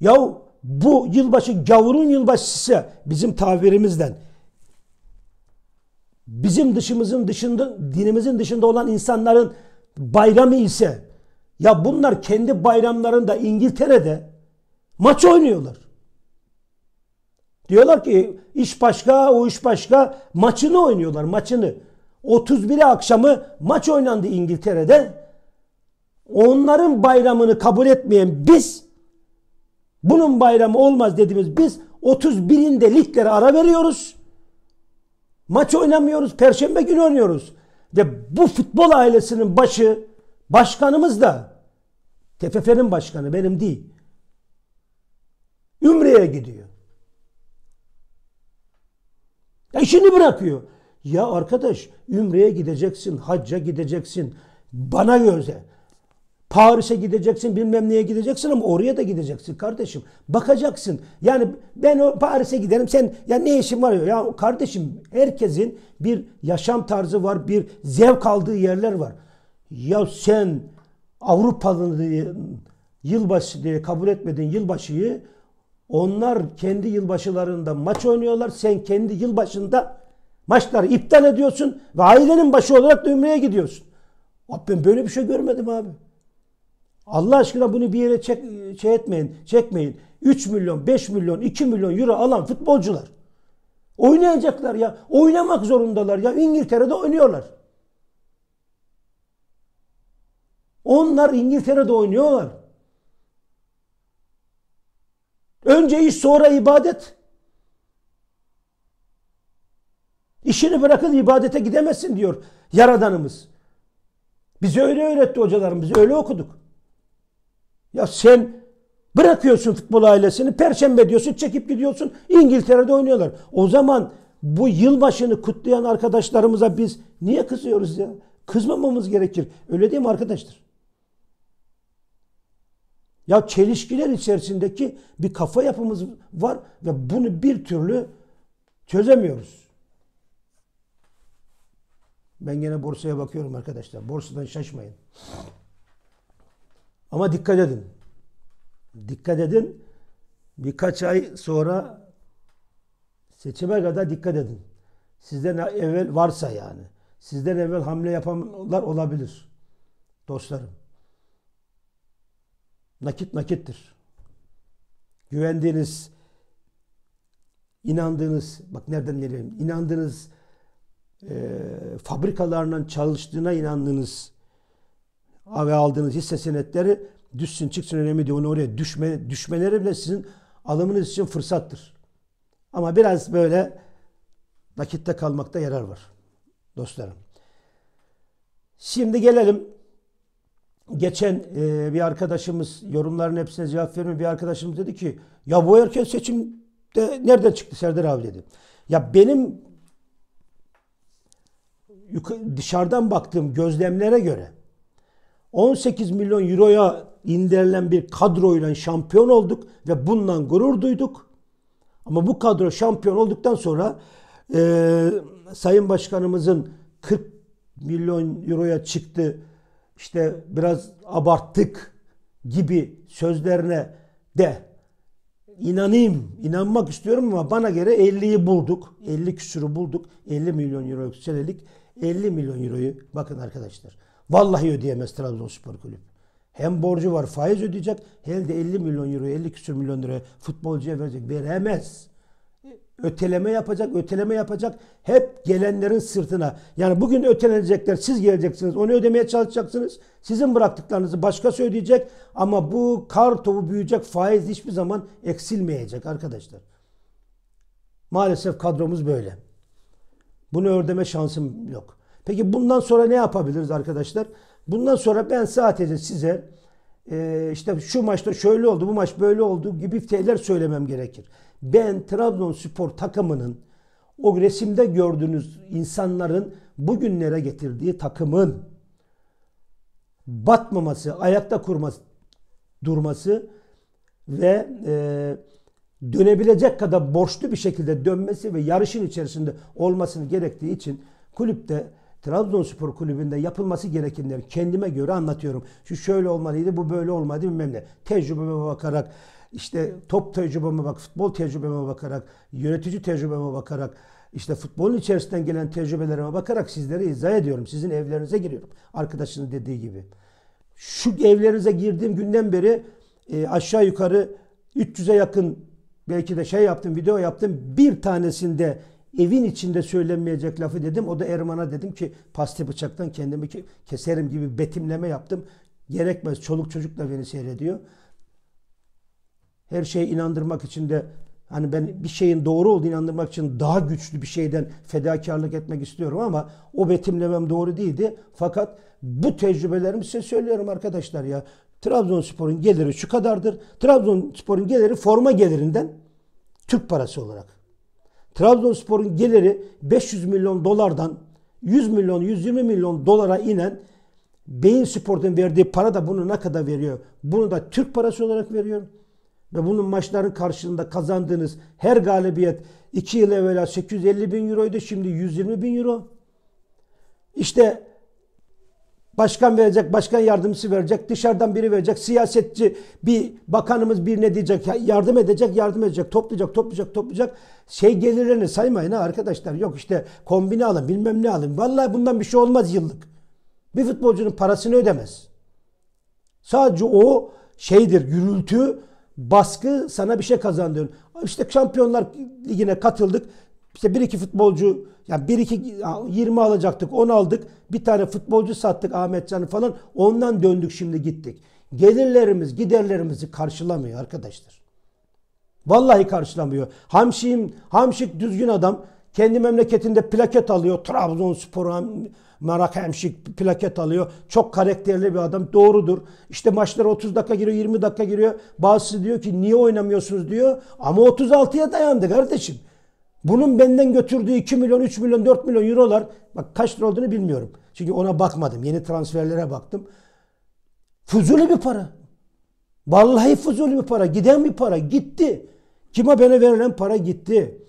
Yahu bu yılbaşı gavurun yılbaşısı bizim tabirimizden bizim dışımızın dışında dinimizin dışında olan insanların bayramı ise ya bunlar kendi bayramlarında İngiltere'de maç oynuyorlar. Diyorlar ki iş başka o iş başka maçını oynuyorlar maçını. 31'i akşamı maç oynandı İngiltere'de. Onların bayramını kabul etmeyen biz bunun bayramı olmaz dediğimiz biz 31'inde liglere ara veriyoruz. Maç oynamıyoruz. Perşembe günü oynuyoruz. Ve bu futbol ailesinin başı başkanımız da TFF'nin başkanı benim değil. Ümre'ye gidiyor. E şimdi bırakıyor. Ya arkadaş Ümre'ye gideceksin, hacca gideceksin. Bana göre Paris'e gideceksin, bilmem neye gideceksin ama oraya da gideceksin kardeşim. Bakacaksın. Yani ben o Paris'e giderim. Sen ya ne işin var ya? kardeşim herkesin bir yaşam tarzı var, bir zevk aldığı yerler var. Ya sen Avrupalı'nın yılbaşı diye kabul etmedin yılbaşıyı. Onlar kendi yılbaşılarında maç oynuyorlar. Sen kendi yılbaşında Maçları iptal ediyorsun ve ailenin başı olarak da ümreye gidiyorsun. Abi ben böyle bir şey görmedim abi. Allah aşkına bunu bir yere çek, şey etmeyin, çekmeyin. 3 milyon, 5 milyon, 2 milyon euro alan futbolcular. Oynayacaklar ya. Oynamak zorundalar ya. İngiltere'de oynuyorlar. Onlar İngiltere'de oynuyorlar. Önce iş sonra ibadet. İşini bırakın ibadete gidemezsin diyor Yaradanımız. Bizi öyle öğretti hocalarımız, öyle okuduk. Ya sen bırakıyorsun futbol ailesini, perşembe diyorsun, çekip gidiyorsun, İngiltere'de oynuyorlar. O zaman bu yılbaşını kutlayan arkadaşlarımıza biz niye kızıyoruz ya? Kızmamamız gerekir. Öyle değil mi arkadaşlar? Ya çelişkiler içerisindeki bir kafa yapımız var ve bunu bir türlü çözemiyoruz. Ben gene borsaya bakıyorum arkadaşlar. Borsadan şaşmayın. Ama dikkat edin. Dikkat edin. Birkaç ay sonra seçime kadar dikkat edin. Sizden evvel varsa yani. Sizden evvel hamle yapanlar olabilir. Dostlarım. Nakit nakittir. Güvendiğiniz, inandığınız, bak nereden geliyorum, inandığınız e, ee, fabrikalarından çalıştığına inandığınız ve aldığınız hisse senetleri düşsün çıksın önemli değil. Onu oraya düşme, düşmeleri bile sizin alımınız için fırsattır. Ama biraz böyle nakitte kalmakta yarar var dostlarım. Şimdi gelelim geçen e, bir arkadaşımız yorumların hepsine cevap vermiyor. Bir arkadaşımız dedi ki ya bu erken seçim de nereden çıktı Serdar abi dedi. Ya benim dışarıdan baktığım gözlemlere göre 18 milyon euroya indirilen bir kadroyla şampiyon olduk ve bundan gurur duyduk. Ama bu kadro şampiyon olduktan sonra e, Sayın Başkanımızın 40 milyon euroya çıktı işte biraz abarttık gibi sözlerine de inanayım, inanmak istiyorum ama bana göre 50'yi bulduk. 50 küsürü bulduk. 50 milyon euro senelik 50 milyon euroyu bakın arkadaşlar. Vallahi ödeyemez Trabzonspor kulüp. Hem borcu var faiz ödeyecek hem de 50 milyon euro 50 küsür milyon lira futbolcuya verecek. Veremez. Öteleme yapacak, öteleme yapacak. Hep gelenlerin sırtına. Yani bugün ötelenecekler, siz geleceksiniz. Onu ödemeye çalışacaksınız. Sizin bıraktıklarınızı başkası ödeyecek. Ama bu kar topu büyüyecek. Faiz hiçbir zaman eksilmeyecek arkadaşlar. Maalesef kadromuz böyle. Bunu ördeme şansım yok. Peki bundan sonra ne yapabiliriz arkadaşlar? Bundan sonra ben sadece size e, işte şu maçta şöyle oldu, bu maç böyle oldu gibi şeyler söylemem gerekir. Ben Trabzonspor takımının o resimde gördüğünüz insanların bugünlere getirdiği takımın batmaması, ayakta kurması, durması ve e, dönebilecek kadar borçlu bir şekilde dönmesi ve yarışın içerisinde olmasını gerektiği için kulüpte Trabzonspor kulübünde yapılması gerekenleri kendime göre anlatıyorum. Şu şöyle olmalıydı, bu böyle olmalıydı bilmem ne. Tecrübeme bakarak, işte top tecrübeme bak, futbol tecrübeme bakarak, yönetici tecrübeme bakarak, işte futbolun içerisinden gelen tecrübelerime bakarak sizlere izah ediyorum. Sizin evlerinize giriyorum. Arkadaşının dediği gibi. Şu evlerinize girdiğim günden beri e, aşağı yukarı 300'e yakın Belki de şey yaptım, video yaptım. Bir tanesinde evin içinde söylenmeyecek lafı dedim. O da Erman'a dedim ki pasti bıçaktan kendimi keserim gibi betimleme yaptım. Gerekmez. Çoluk çocuk da beni seyrediyor. Her şeyi inandırmak için de hani ben bir şeyin doğru olduğunu inandırmak için daha güçlü bir şeyden fedakarlık etmek istiyorum ama o betimlemem doğru değildi. Fakat bu tecrübelerimi size söylüyorum arkadaşlar ya. Trabzonspor'un geliri şu kadardır. Trabzonspor'un geliri forma gelirinden Türk parası olarak. Trabzonspor'un geliri 500 milyon dolardan 100 milyon 120 milyon dolara inen Beyin Spor'un verdiği para da bunu ne kadar veriyor? Bunu da Türk parası olarak veriyor. Ve bunun maçların karşılığında kazandığınız her galibiyet 2 yıl evvela 850 bin euroydu. Şimdi 120 bin euro. İşte Başkan verecek, başkan yardımcısı verecek, dışarıdan biri verecek, siyasetçi bir bakanımız birine diyecek, yardım edecek, yardım edecek, toplayacak, toplayacak, toplayacak. Şey gelirlerini saymayın ha arkadaşlar. Yok işte kombini alın, bilmem ne alın. Vallahi bundan bir şey olmaz yıllık. Bir futbolcunun parasını ödemez. Sadece o şeydir, gürültü, baskı sana bir şey kazandırıyor. İşte Şampiyonlar Ligi'ne katıldık. İşte bir iki futbolcu yani bir iki 20 alacaktık 10 aldık. Bir tane futbolcu sattık Ahmetcan'ı falan. Ondan döndük şimdi gittik. Gelirlerimiz giderlerimizi karşılamıyor arkadaşlar. Vallahi karşılamıyor. Hamşim, hamşik düzgün adam. Kendi memleketinde plaket alıyor. Trabzonspor Merak Hemşik plaket alıyor. Çok karakterli bir adam. Doğrudur. İşte maçlara 30 dakika giriyor, 20 dakika giriyor. Bazısı diyor ki niye oynamıyorsunuz diyor. Ama 36'ya dayandı kardeşim. Bunun benden götürdüğü 2 milyon, 3 milyon, 4 milyon eurolar bak kaç lira olduğunu bilmiyorum. Çünkü ona bakmadım. Yeni transferlere baktım. Fuzuli bir para. Vallahi fuzuli bir para. Giden bir para. Gitti. Kime bana verilen para gitti.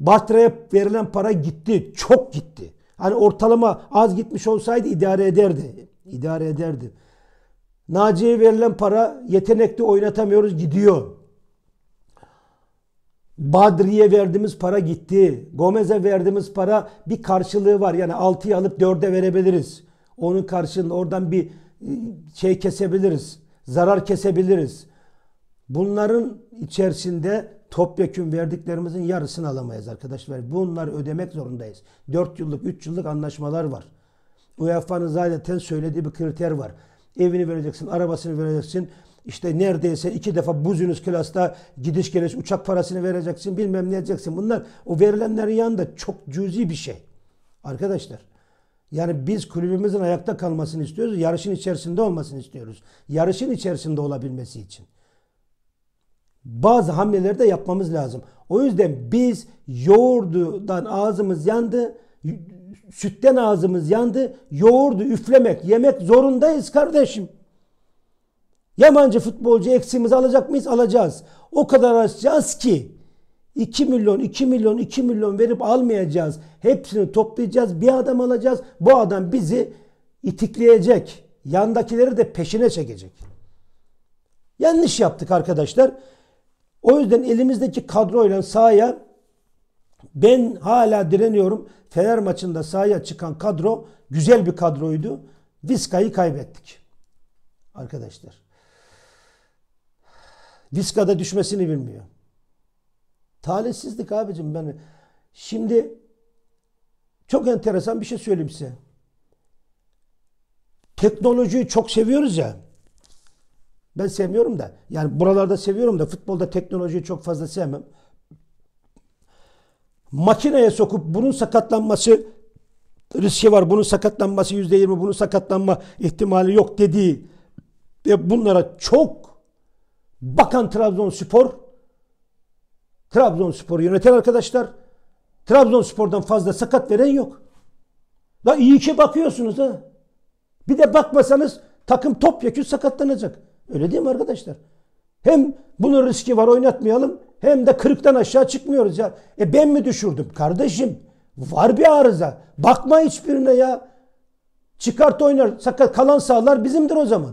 Bartra'ya verilen para gitti. Çok gitti. Hani ortalama az gitmiş olsaydı idare ederdi. İdare ederdi. Naci'ye verilen para yetenekli oynatamıyoruz gidiyor. Badri'ye verdiğimiz para gitti. Gomez'e verdiğimiz para bir karşılığı var. Yani 6'yı alıp 4'e verebiliriz. Onun karşılığında oradan bir e, şey kesebiliriz. Zarar kesebiliriz. Bunların içerisinde topyekun verdiklerimizin yarısını alamayız arkadaşlar. Bunları ödemek zorundayız. 4 yıllık, 3 yıllık anlaşmalar var. UEFA'nın zaten söylediği bir kriter var. Evini vereceksin, arabasını vereceksin, işte neredeyse iki defa buzunuz klasta gidiş geliş uçak parasını vereceksin bilmem ne edeceksin. Bunlar o verilenlerin yanında çok cüzi bir şey. Arkadaşlar yani biz kulübümüzün ayakta kalmasını istiyoruz. Yarışın içerisinde olmasını istiyoruz. Yarışın içerisinde olabilmesi için. Bazı hamleleri de yapmamız lazım. O yüzden biz yoğurdudan ağzımız yandı, sütten ağzımız yandı. Yoğurdu üflemek, yemek zorundayız kardeşim. Yabancı futbolcu eksiğimizi alacak mıyız? Alacağız. O kadar açacağız ki 2 milyon, 2 milyon, 2 milyon verip almayacağız. Hepsini toplayacağız. Bir adam alacağız. Bu adam bizi itikleyecek. Yandakileri de peşine çekecek. Yanlış yaptık arkadaşlar. O yüzden elimizdeki kadroyla sahaya ben hala direniyorum. Fener maçında sahaya çıkan kadro güzel bir kadroydu. Vizca'yı kaybettik arkadaşlar. Viska'da düşmesini bilmiyor. Talihsizlik abicim ben. Şimdi çok enteresan bir şey söyleyeyim size. Teknolojiyi çok seviyoruz ya. Ben sevmiyorum da. Yani buralarda seviyorum da futbolda teknolojiyi çok fazla sevmem. Makineye sokup bunun sakatlanması riski var. Bunun sakatlanması %20, bunun sakatlanma ihtimali yok dediği ve bunlara çok bakan Trabzonspor, Trabzonspor yöneten arkadaşlar, Trabzonspor'dan fazla sakat veren yok. La iyi ki bakıyorsunuz ha. Bir de bakmasanız takım topyekun sakatlanacak. Öyle değil mi arkadaşlar? Hem bunun riski var oynatmayalım hem de kırıktan aşağı çıkmıyoruz ya. E ben mi düşürdüm kardeşim? Var bir arıza. Bakma hiçbirine ya. Çıkart oynar. Sakat kalan sağlar bizimdir o zaman.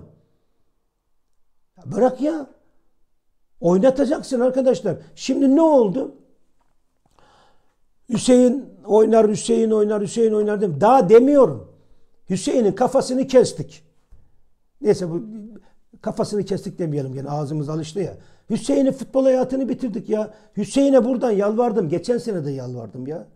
bırak ya. Oynatacaksın arkadaşlar. Şimdi ne oldu? Hüseyin oynar, Hüseyin oynar, Hüseyin oynar dedim. Daha demiyorum. Hüseyin'in kafasını kestik. Neyse bu kafasını kestik demeyelim yani ağzımız alıştı ya. Hüseyin'in futbol hayatını bitirdik ya. Hüseyin'e buradan yalvardım. Geçen sene de yalvardım ya.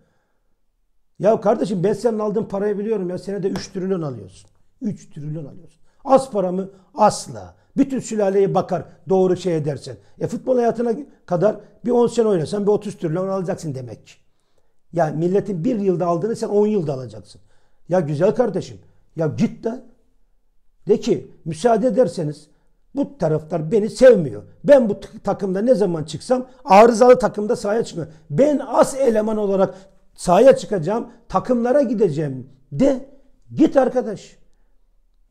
Ya kardeşim ben senin aldığın parayı biliyorum ya. Senede 3 trilyon alıyorsun. 3 trilyon alıyorsun. Az paramı Asla. Bütün sülaleyi bakar doğru şey edersen. E futbol hayatına kadar bir 10 sene oynasan bir 30 trilyon alacaksın demek ki. Ya milletin bir yılda aldığını sen 10 yılda alacaksın. Ya güzel kardeşim. Ya git de. De ki müsaade ederseniz bu taraftar beni sevmiyor. Ben bu takımda ne zaman çıksam arızalı takımda sahaya çıkmıyorum. Ben as eleman olarak sahaya çıkacağım. Takımlara gideceğim de. Git arkadaş.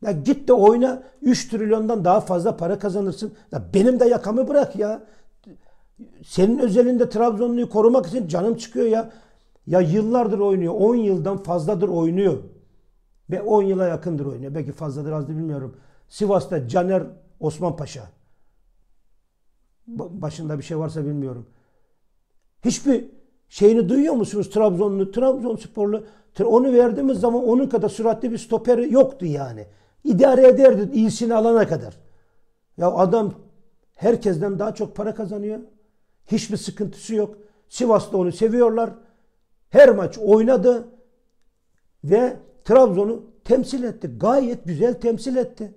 Ya git de oyna 3 trilyondan daha fazla para kazanırsın. Ya benim de yakamı bırak ya. Senin özelinde Trabzonlu'yu korumak için canım çıkıyor ya. Ya yıllardır oynuyor. 10 yıldan fazladır oynuyor. Ve 10 yıla yakındır oynuyor. Belki fazladır azdır bilmiyorum. Sivas'ta Caner Osman Paşa. Başında bir şey varsa bilmiyorum. Hiçbir şeyini duyuyor musunuz? Trabzonlu, Trabzonsporlu onu verdiğimiz zaman onun kadar süratli bir stoperi yoktu yani. İdare ederdi iyisini alana kadar. Ya adam herkesten daha çok para kazanıyor. Hiçbir sıkıntısı yok. Sivas'ta onu seviyorlar. Her maç oynadı ve Trabzon'u temsil etti. Gayet güzel temsil etti.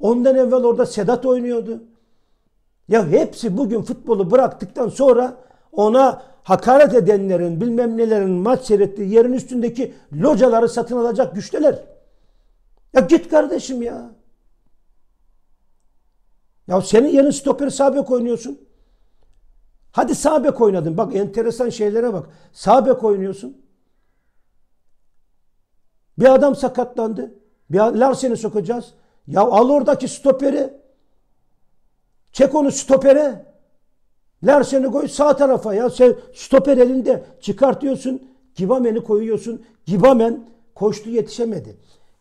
Ondan evvel orada Sedat oynuyordu. Ya hepsi bugün futbolu bıraktıktan sonra ona hakaret edenlerin bilmem nelerin maç seyrettiği yerin üstündeki locaları satın alacak güçteler. Ya git kardeşim ya. Ya senin yerin stoper sabek oynuyorsun. Hadi sabek oynadın. Bak enteresan şeylere bak. Sabek oynuyorsun. Bir adam sakatlandı. Bir seni sokacağız. Ya al oradaki stoperi. Çek onu stopere. seni koy sağ tarafa ya. Sen stoper elinde çıkartıyorsun. Gibameni koyuyorsun. Gibamen koştu yetişemedi.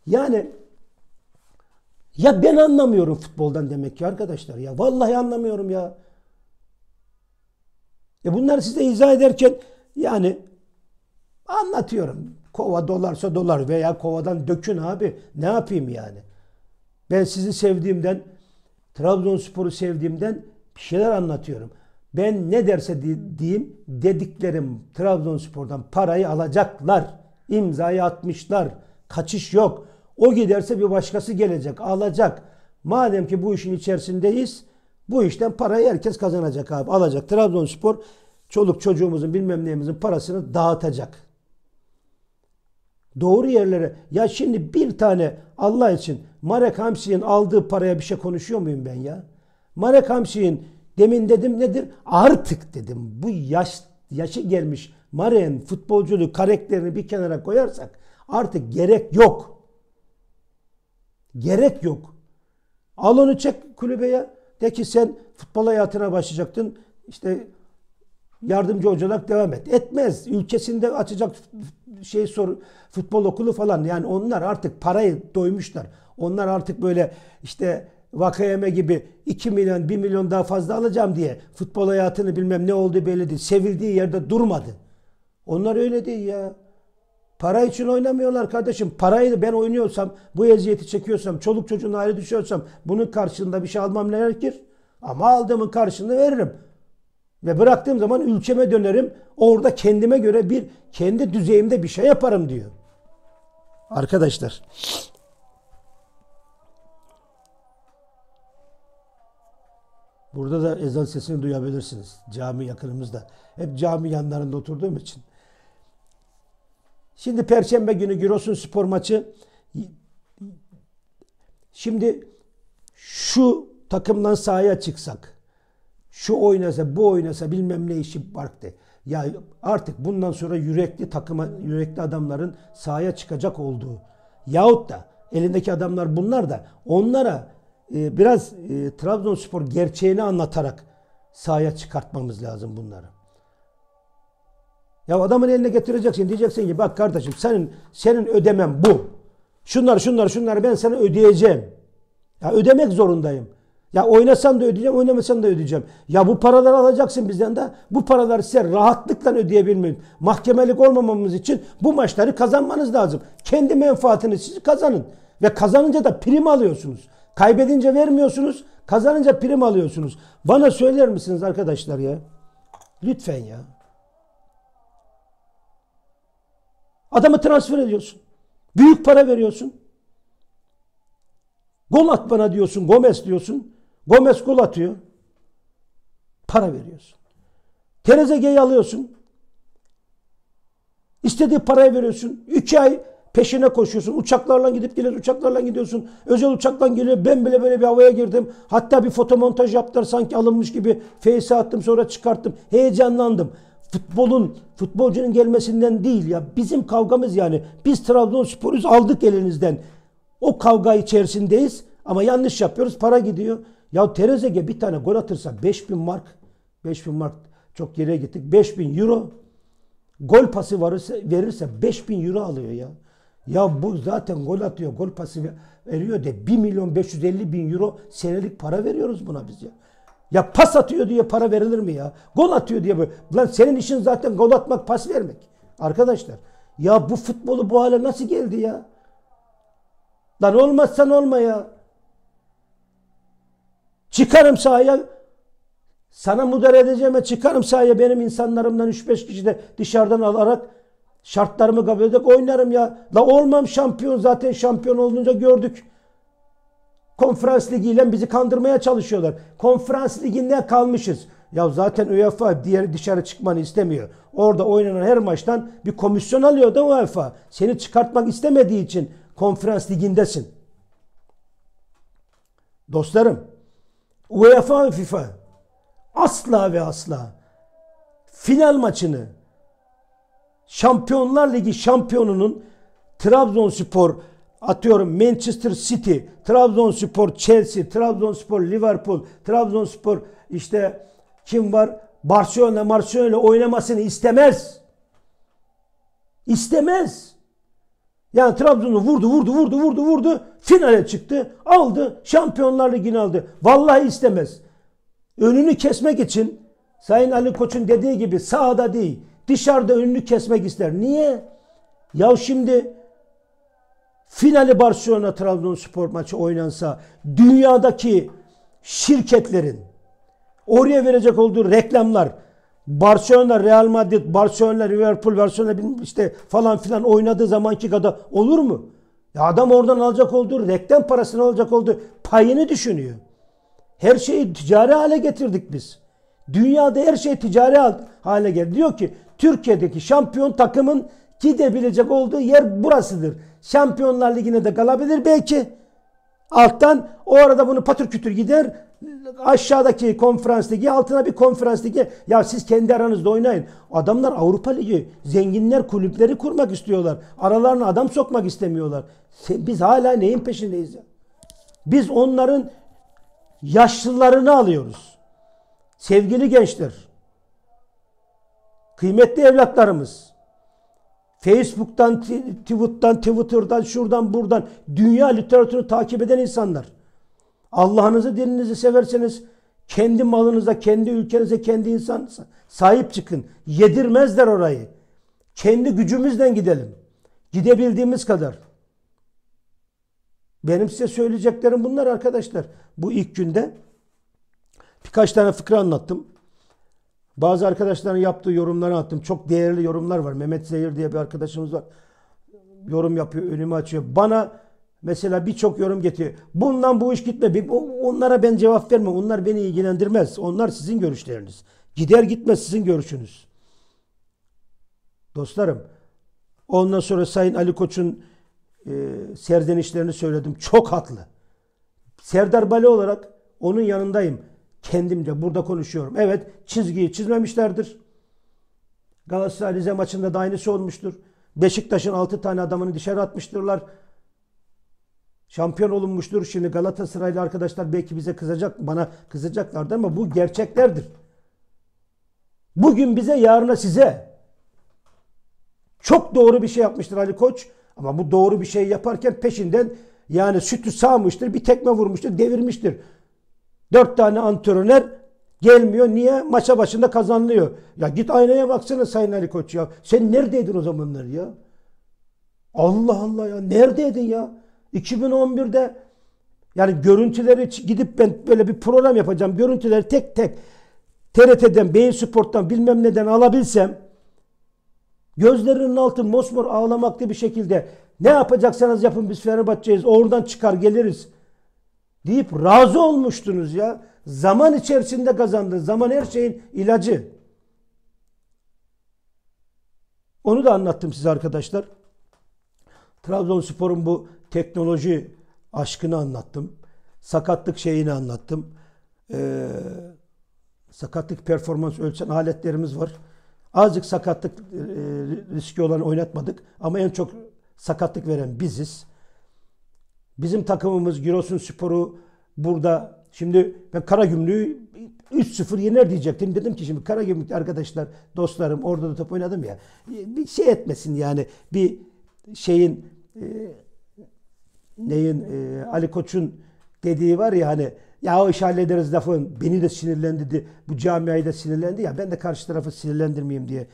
Yani ya ben anlamıyorum futboldan demek ki arkadaşlar ya. Vallahi anlamıyorum ya. E bunları size izah ederken yani anlatıyorum. Kova dolarsa dolar veya kovadan dökün abi. Ne yapayım yani? Ben sizi sevdiğimden, Trabzonspor'u sevdiğimden bir şeyler anlatıyorum. Ben ne derse diyeyim dediklerim Trabzonspor'dan parayı alacaklar. İmzayı atmışlar. Kaçış yok. O giderse bir başkası gelecek, alacak. Madem ki bu işin içerisindeyiz, bu işten parayı herkes kazanacak abi, alacak. Trabzonspor çoluk çocuğumuzun bilmem neyimizin parasını dağıtacak. Doğru yerlere. Ya şimdi bir tane Allah için Marek Hamsi'nin aldığı paraya bir şey konuşuyor muyum ben ya? Marek Hamsi'nin demin dedim nedir? Artık dedim bu yaş yaşı gelmiş Marek'in futbolculuk karakterini bir kenara koyarsak artık gerek yok. Gerek yok. Al onu çek kulübeye. De ki sen futbol hayatına başlayacaktın. İşte yardımcı olarak devam et. Etmez. Ülkesinde açacak şey sor futbol okulu falan. Yani onlar artık parayı doymuşlar. Onlar artık böyle işte Vakayeme gibi 2 milyon 1 milyon daha fazla alacağım diye futbol hayatını bilmem ne oldu belli değil. Sevildiği yerde durmadı. Onlar öyle değil ya. Para için oynamıyorlar kardeşim. Parayı ben oynuyorsam, bu eziyeti çekiyorsam, çoluk çocuğun ayrı düşüyorsam bunun karşılığında bir şey almam gerekir. Ama aldığımın karşılığını veririm. Ve bıraktığım zaman ülkeme dönerim. Orada kendime göre bir kendi düzeyimde bir şey yaparım diyor. Arkadaşlar. Burada da ezan sesini duyabilirsiniz. Cami yakınımızda. Hep cami yanlarında oturduğum için. Şimdi Perşembe günü Giresun spor maçı. Şimdi şu takımdan sahaya çıksak, şu oynasa, bu oynasa bilmem ne işi vardı. Ya artık bundan sonra yürekli takıma, yürekli adamların sahaya çıkacak olduğu yahut da elindeki adamlar bunlar da onlara e, biraz e, Trabzonspor gerçeğini anlatarak sahaya çıkartmamız lazım bunları. Ya adamın eline getireceksin diyeceksin ki bak kardeşim senin senin ödemem bu. Şunlar şunlar şunlar ben sana ödeyeceğim. Ya ödemek zorundayım. Ya oynasan da ödeyeceğim, oynamasan da ödeyeceğim. Ya bu paraları alacaksın bizden de. Bu paraları size rahatlıkla ödeyebilmem, mahkemelik olmamamız için bu maçları kazanmanız lazım. Kendi menfaatini siz kazanın. Ve kazanınca da prim alıyorsunuz. Kaybedince vermiyorsunuz, kazanınca prim alıyorsunuz. Bana söyler misiniz arkadaşlar ya? Lütfen ya. Adamı transfer ediyorsun. Büyük para veriyorsun. Gol at bana diyorsun. Gomez diyorsun. Gomez gol atıyor. Para veriyorsun. Terezege'yi alıyorsun. İstediği parayı veriyorsun. Üç ay peşine koşuyorsun. Uçaklarla gidip geliyorsun. Uçaklarla gidiyorsun. Özel uçakla geliyor. Ben bile böyle bir havaya girdim. Hatta bir fotomontaj yaptılar sanki alınmış gibi. Face'e attım sonra çıkarttım. Heyecanlandım futbolun, futbolcunun gelmesinden değil ya. Bizim kavgamız yani. Biz Trabzonspor'uz aldık elinizden. O kavga içerisindeyiz ama yanlış yapıyoruz. Para gidiyor. Ya Terezege bir tane gol atırsa 5000 mark, 5000 mark çok geriye gittik. 5000 euro gol pası verirse, verirse 5000 euro alıyor ya. Ya bu zaten gol atıyor, gol pası veriyor de 1 milyon 550 bin euro senelik para veriyoruz buna biz ya. Ya pas atıyor diye para verilir mi ya? Gol atıyor diye böyle. Lan senin işin zaten gol atmak, pas vermek. Arkadaşlar ya bu futbolu bu hale nasıl geldi ya? Lan olmazsan olma ya. Çıkarım sahaya sana müdahale edeceğime çıkarım sahaya benim insanlarımdan 3-5 kişi de dışarıdan alarak şartlarımı kabul ederek oynarım ya. La olmam şampiyon zaten şampiyon olunca gördük. Konferans ligiyle bizi kandırmaya çalışıyorlar. Konferans liginden kalmışız. Ya zaten UEFA diğer dışarı çıkmanı istemiyor. Orada oynanan her maçtan bir komisyon alıyor da UEFA. Seni çıkartmak istemediği için konferans ligindesin. Dostlarım UEFA ve FIFA asla ve asla final maçını Şampiyonlar Ligi şampiyonunun Trabzonspor atıyorum Manchester City, Trabzonspor Chelsea, Trabzonspor Liverpool, Trabzonspor işte kim var? Barcelona, Barcelona oynamasını istemez. İstemez. Yani Trabzon'u vurdu, vurdu, vurdu, vurdu, vurdu. Finale çıktı. Aldı. Şampiyonlar Ligi'ni aldı. Vallahi istemez. Önünü kesmek için Sayın Ali Koç'un dediği gibi sahada değil, dışarıda önünü kesmek ister. Niye? Ya şimdi finali Barcelona Trabzonspor maçı oynansa dünyadaki şirketlerin oraya verecek olduğu reklamlar Barcelona, Real Madrid, Barcelona, Liverpool, Barcelona işte falan filan oynadığı zamanki kadar olur mu? Ya adam oradan alacak olduğu, reklam parasını alacak olduğu payını düşünüyor. Her şeyi ticari hale getirdik biz. Dünyada her şey ticari hale geldi. Diyor ki Türkiye'deki şampiyon takımın gidebilecek olduğu yer burasıdır. Şampiyonlar Ligi'ne de kalabilir belki. Alttan o arada bunu patır kütür gider. Aşağıdaki konferans ligi altına bir konferans ligi. Ya siz kendi aranızda oynayın. Adamlar Avrupa Ligi zenginler kulüpleri kurmak istiyorlar. Aralarına adam sokmak istemiyorlar. Biz hala neyin peşindeyiz Biz onların yaşlılarını alıyoruz. Sevgili gençler. Kıymetli evlatlarımız. Facebook'tan, Twitter'dan, Twitter'dan, şuradan buradan dünya literatürünü takip eden insanlar. Allah'ınızı, dininizi severseniz kendi malınıza, kendi ülkenize, kendi insan sahip çıkın. Yedirmezler orayı. Kendi gücümüzle gidelim. Gidebildiğimiz kadar. Benim size söyleyeceklerim bunlar arkadaşlar. Bu ilk günde birkaç tane fıkra anlattım. Bazı arkadaşların yaptığı yorumları attım. Çok değerli yorumlar var. Mehmet Zehir diye bir arkadaşımız var. Yorum yapıyor, önümü açıyor. Bana mesela birçok yorum getiriyor. Bundan bu iş gitme. Onlara ben cevap vermem. Onlar beni ilgilendirmez. Onlar sizin görüşleriniz. Gider gitmez sizin görüşünüz. Dostlarım, ondan sonra Sayın Ali Koç'un e, serzenişlerini söyledim. Çok haklı. Serdar Bale olarak onun yanındayım kendimce burada konuşuyorum. Evet çizgiyi çizmemişlerdir. Galatasaray Rize maçında da aynısı olmuştur. Beşiktaş'ın 6 tane adamını dışarı atmıştırlar. Şampiyon olunmuştur. Şimdi Galatasaraylı arkadaşlar belki bize kızacak, bana kızacaklardır ama bu gerçeklerdir. Bugün bize, yarına size. Çok doğru bir şey yapmıştır Ali Koç. Ama bu doğru bir şey yaparken peşinden yani sütü sağmıştır, bir tekme vurmuştur, devirmiştir. Dört tane antrenör gelmiyor. Niye? Maça başında kazanılıyor. Ya git aynaya baksana Sayın Ali Koç ya. Sen neredeydin o zamanlar ya? Allah Allah ya. Neredeydin ya? 2011'de yani görüntüleri gidip ben böyle bir program yapacağım. Görüntüleri tek tek TRT'den, Beyin Sport'tan bilmem neden alabilsem gözlerinin altı mosmor ağlamaklı bir şekilde ne yapacaksanız yapın biz Fenerbahçe'yiz. Oradan çıkar geliriz deyip razı olmuştunuz ya. Zaman içerisinde kazandı. Zaman her şeyin ilacı. Onu da anlattım size arkadaşlar. Trabzonspor'un bu teknoloji aşkını anlattım. Sakatlık şeyini anlattım. Ee, sakatlık performans ölçen aletlerimiz var. Azıcık sakatlık e, riski olan oynatmadık. Ama en çok sakatlık veren biziz. Bizim takımımız Giresun Spor'u burada şimdi ben Karagümrük'ü 3-0 yener diyecektim. Dedim ki şimdi Karagümrük arkadaşlar, dostlarım orada da top oynadım ya. Bir şey etmesin yani bir şeyin e, neyin e, Ali Koç'un dediği var ya hani ya o iş hallederiz lafın beni de sinirlendirdi. Bu camiayı da sinirlendi ya ben de karşı tarafı sinirlendirmeyeyim diye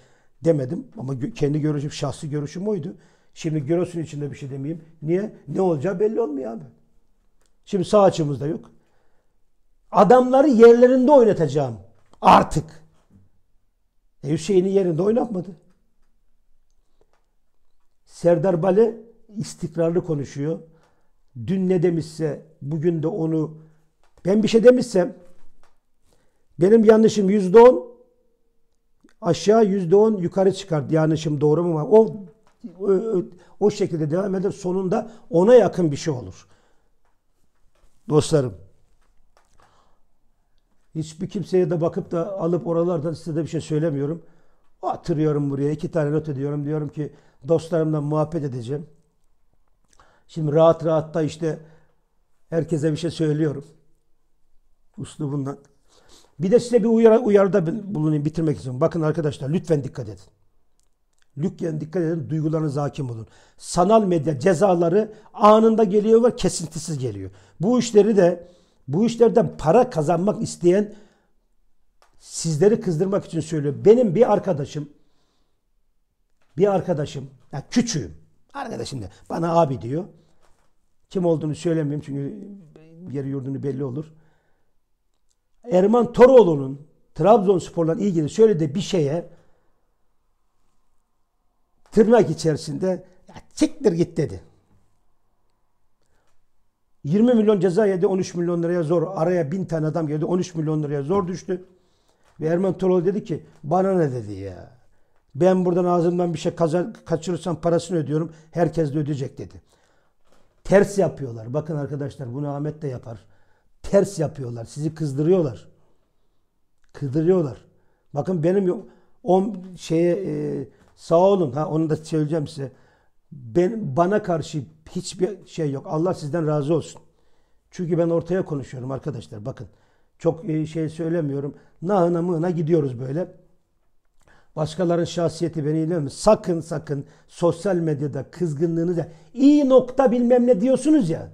demedim. Ama kendi görüşüm, şahsi görüşüm oydu. Şimdi Giros'un içinde bir şey demeyeyim. Niye? Ne olacağı belli olmuyor abi. Şimdi sağ açımızda yok. Adamları yerlerinde oynatacağım. Artık. E Hüseyin'i yerinde oynatmadı. Serdar Bale istikrarlı konuşuyor. Dün ne demişse bugün de onu ben bir şey demişsem benim yanlışım yüzde on aşağı yüzde on yukarı çıkar. Yanlışım doğru mu var? O o, şekilde devam eder. Sonunda ona yakın bir şey olur. Dostlarım, hiçbir kimseye de bakıp da alıp oralardan size de bir şey söylemiyorum. Atırıyorum buraya, iki tane not ediyorum. Diyorum ki dostlarımla muhabbet edeceğim. Şimdi rahat rahat da işte herkese bir şey söylüyorum. Uslubundan. Bir de size bir uyarı, uyarıda bulunayım bitirmek için. Bakın arkadaşlar lütfen dikkat edin. Lütfen dikkat edin, duygularınıza hakim olun. Sanal medya cezaları anında geliyor ve kesintisiz geliyor. Bu işleri de bu işlerden para kazanmak isteyen sizleri kızdırmak için söylüyor. Benim bir arkadaşım bir arkadaşım, ya küçüğüm. Arkadaşım da bana abi diyor. Kim olduğunu söylemiyorum çünkü yeri yurdunu belli olur. Erman Toroğlu'nun Trabzonspor'la ilgili söylediği bir şeye tırnak içerisinde ya siktir git dedi. 20 milyon ceza yedi 13 milyon liraya zor. Araya bin tane adam girdi 13 milyon liraya zor düştü. Ve Ermen Toroğlu dedi ki bana ne dedi ya. Ben buradan ağzımdan bir şey kaza, kaçırırsam parasını ödüyorum. Herkes de ödeyecek dedi. Ters yapıyorlar. Bakın arkadaşlar bunu Ahmet de yapar. Ters yapıyorlar. Sizi kızdırıyorlar. Kızdırıyorlar. Bakın benim on şeye e, Sağ olun. Ha onu da söyleyeceğim size. Ben bana karşı hiçbir şey yok. Allah sizden razı olsun. Çünkü ben ortaya konuşuyorum arkadaşlar. Bakın çok e, şey söylemiyorum. Nahına mığına gidiyoruz böyle. Başkaların şahsiyeti beni ilgilenmiyor. Sakın sakın sosyal medyada kızgınlığınızı iyi nokta bilmem ne diyorsunuz ya.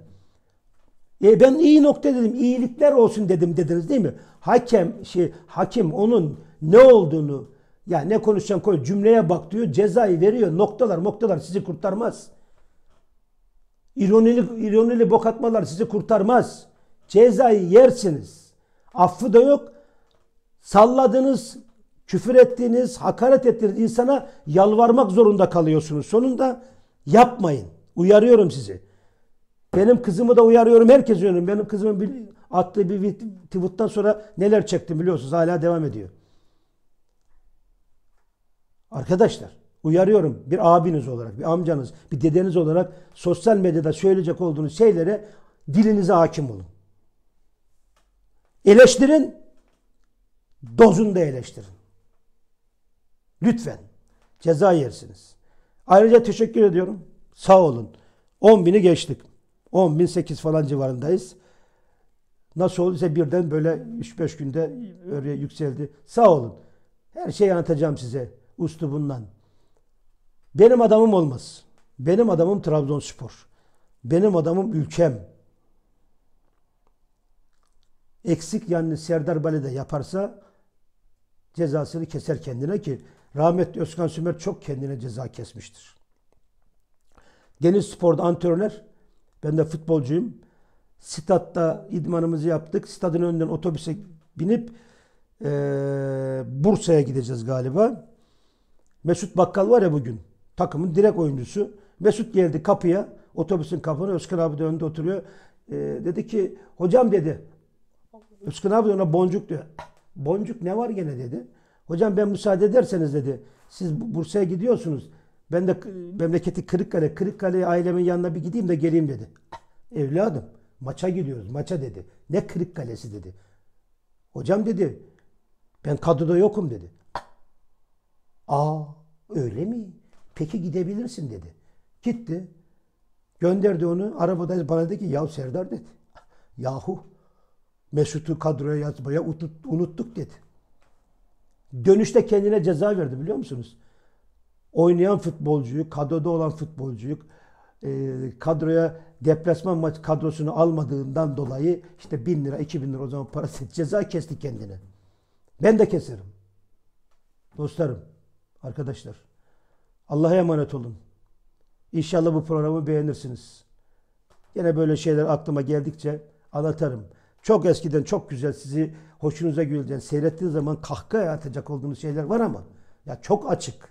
E ben iyi nokta dedim. iyilikler olsun dedim dediniz değil mi? Hakem şey hakim onun ne olduğunu ya ne konuşacağım koy cümleye bak diyor cezayı veriyor noktalar noktalar sizi kurtarmaz. İronili, ironili bok atmalar sizi kurtarmaz. Cezayı yersiniz. Affı da yok. Salladınız, küfür ettiğiniz, hakaret ettiğiniz insana yalvarmak zorunda kalıyorsunuz. Sonunda yapmayın. Uyarıyorum sizi. Benim kızımı da uyarıyorum. Herkes uyarıyorum. Benim kızımın bir, attığı bir tweet'ten sonra neler çektim biliyorsunuz. Hala devam ediyor. Arkadaşlar uyarıyorum bir abiniz olarak, bir amcanız, bir dedeniz olarak sosyal medyada söyleyecek olduğunuz şeylere dilinize hakim olun. Eleştirin, dozunda eleştirin. Lütfen ceza yersiniz. Ayrıca teşekkür ediyorum. Sağ olun. 10 bini geçtik. 10 bin 8 falan civarındayız. Nasıl olduysa birden böyle 3-5 günde öyle yükseldi. Sağ olun. Her şeyi anlatacağım size uslubundan. Benim adamım olmaz. Benim adamım Trabzonspor. Benim adamım ülkem. Eksik yani Serdar Bale de yaparsa cezasını keser kendine ki rahmetli Özkan Sümer çok kendine ceza kesmiştir. Deniz Spor'da antrenör, ben de futbolcuyum. Statta idmanımızı yaptık. Stadın önünden otobüse binip e, Bursa'ya gideceğiz galiba. Mesut Bakkal var ya bugün. Takımın direkt oyuncusu. Mesut geldi kapıya. Otobüsün kapına Özkan abi de önde oturuyor. E, dedi ki hocam dedi. Özkan abi de ona boncuk diyor. Ah, boncuk ne var gene dedi. Hocam ben müsaade ederseniz dedi. Siz Bursa'ya gidiyorsunuz. Ben de memleketi Kırıkkale. Kırıkkale'ye ailemin yanına bir gideyim de geleyim dedi. Ah, evladım maça gidiyoruz maça dedi. Ne Kırıkkale'si dedi. Hocam dedi ben kadroda yokum dedi. Aa öyle mi? Peki gidebilirsin dedi. Gitti. Gönderdi onu. Arabada bana dedi ki yahu Serdar dedi. Yahu Mesut'u kadroya yazmaya unuttuk dedi. Dönüşte kendine ceza verdi biliyor musunuz? Oynayan futbolcuyu, kadroda olan futbolcuyu e, kadroya deplasman maç kadrosunu almadığından dolayı işte bin lira, iki bin lira o zaman parası ceza kesti kendine. Ben de keserim. Dostlarım Arkadaşlar Allah'a emanet olun. İnşallah bu programı beğenirsiniz. Yine böyle şeyler aklıma geldikçe anlatarım. Çok eskiden çok güzel sizi hoşunuza gülecek, seyrettiğin zaman kahkaha atacak olduğunuz şeyler var ama ya çok açık.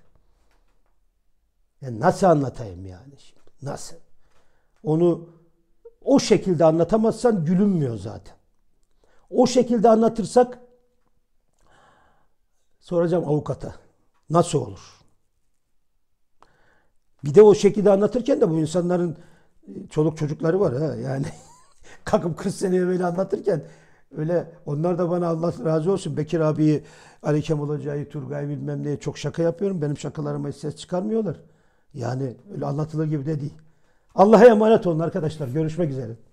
Ya nasıl anlatayım yani şimdi? Nasıl? Onu o şekilde anlatamazsan gülünmüyor zaten. O şekilde anlatırsak soracağım avukata nasıl olur? Bir de o şekilde anlatırken de bu insanların e, çoluk çocukları var ha yani. Kalkıp 40 sene evvel anlatırken öyle onlar da bana Allah razı olsun Bekir abiyi, Ali Kemal Hoca'yı, Turgay bilmem neye çok şaka yapıyorum. Benim şakalarıma hiç ses çıkarmıyorlar. Yani öyle anlatılır gibi de değil. Allah'a emanet olun arkadaşlar. Görüşmek üzere.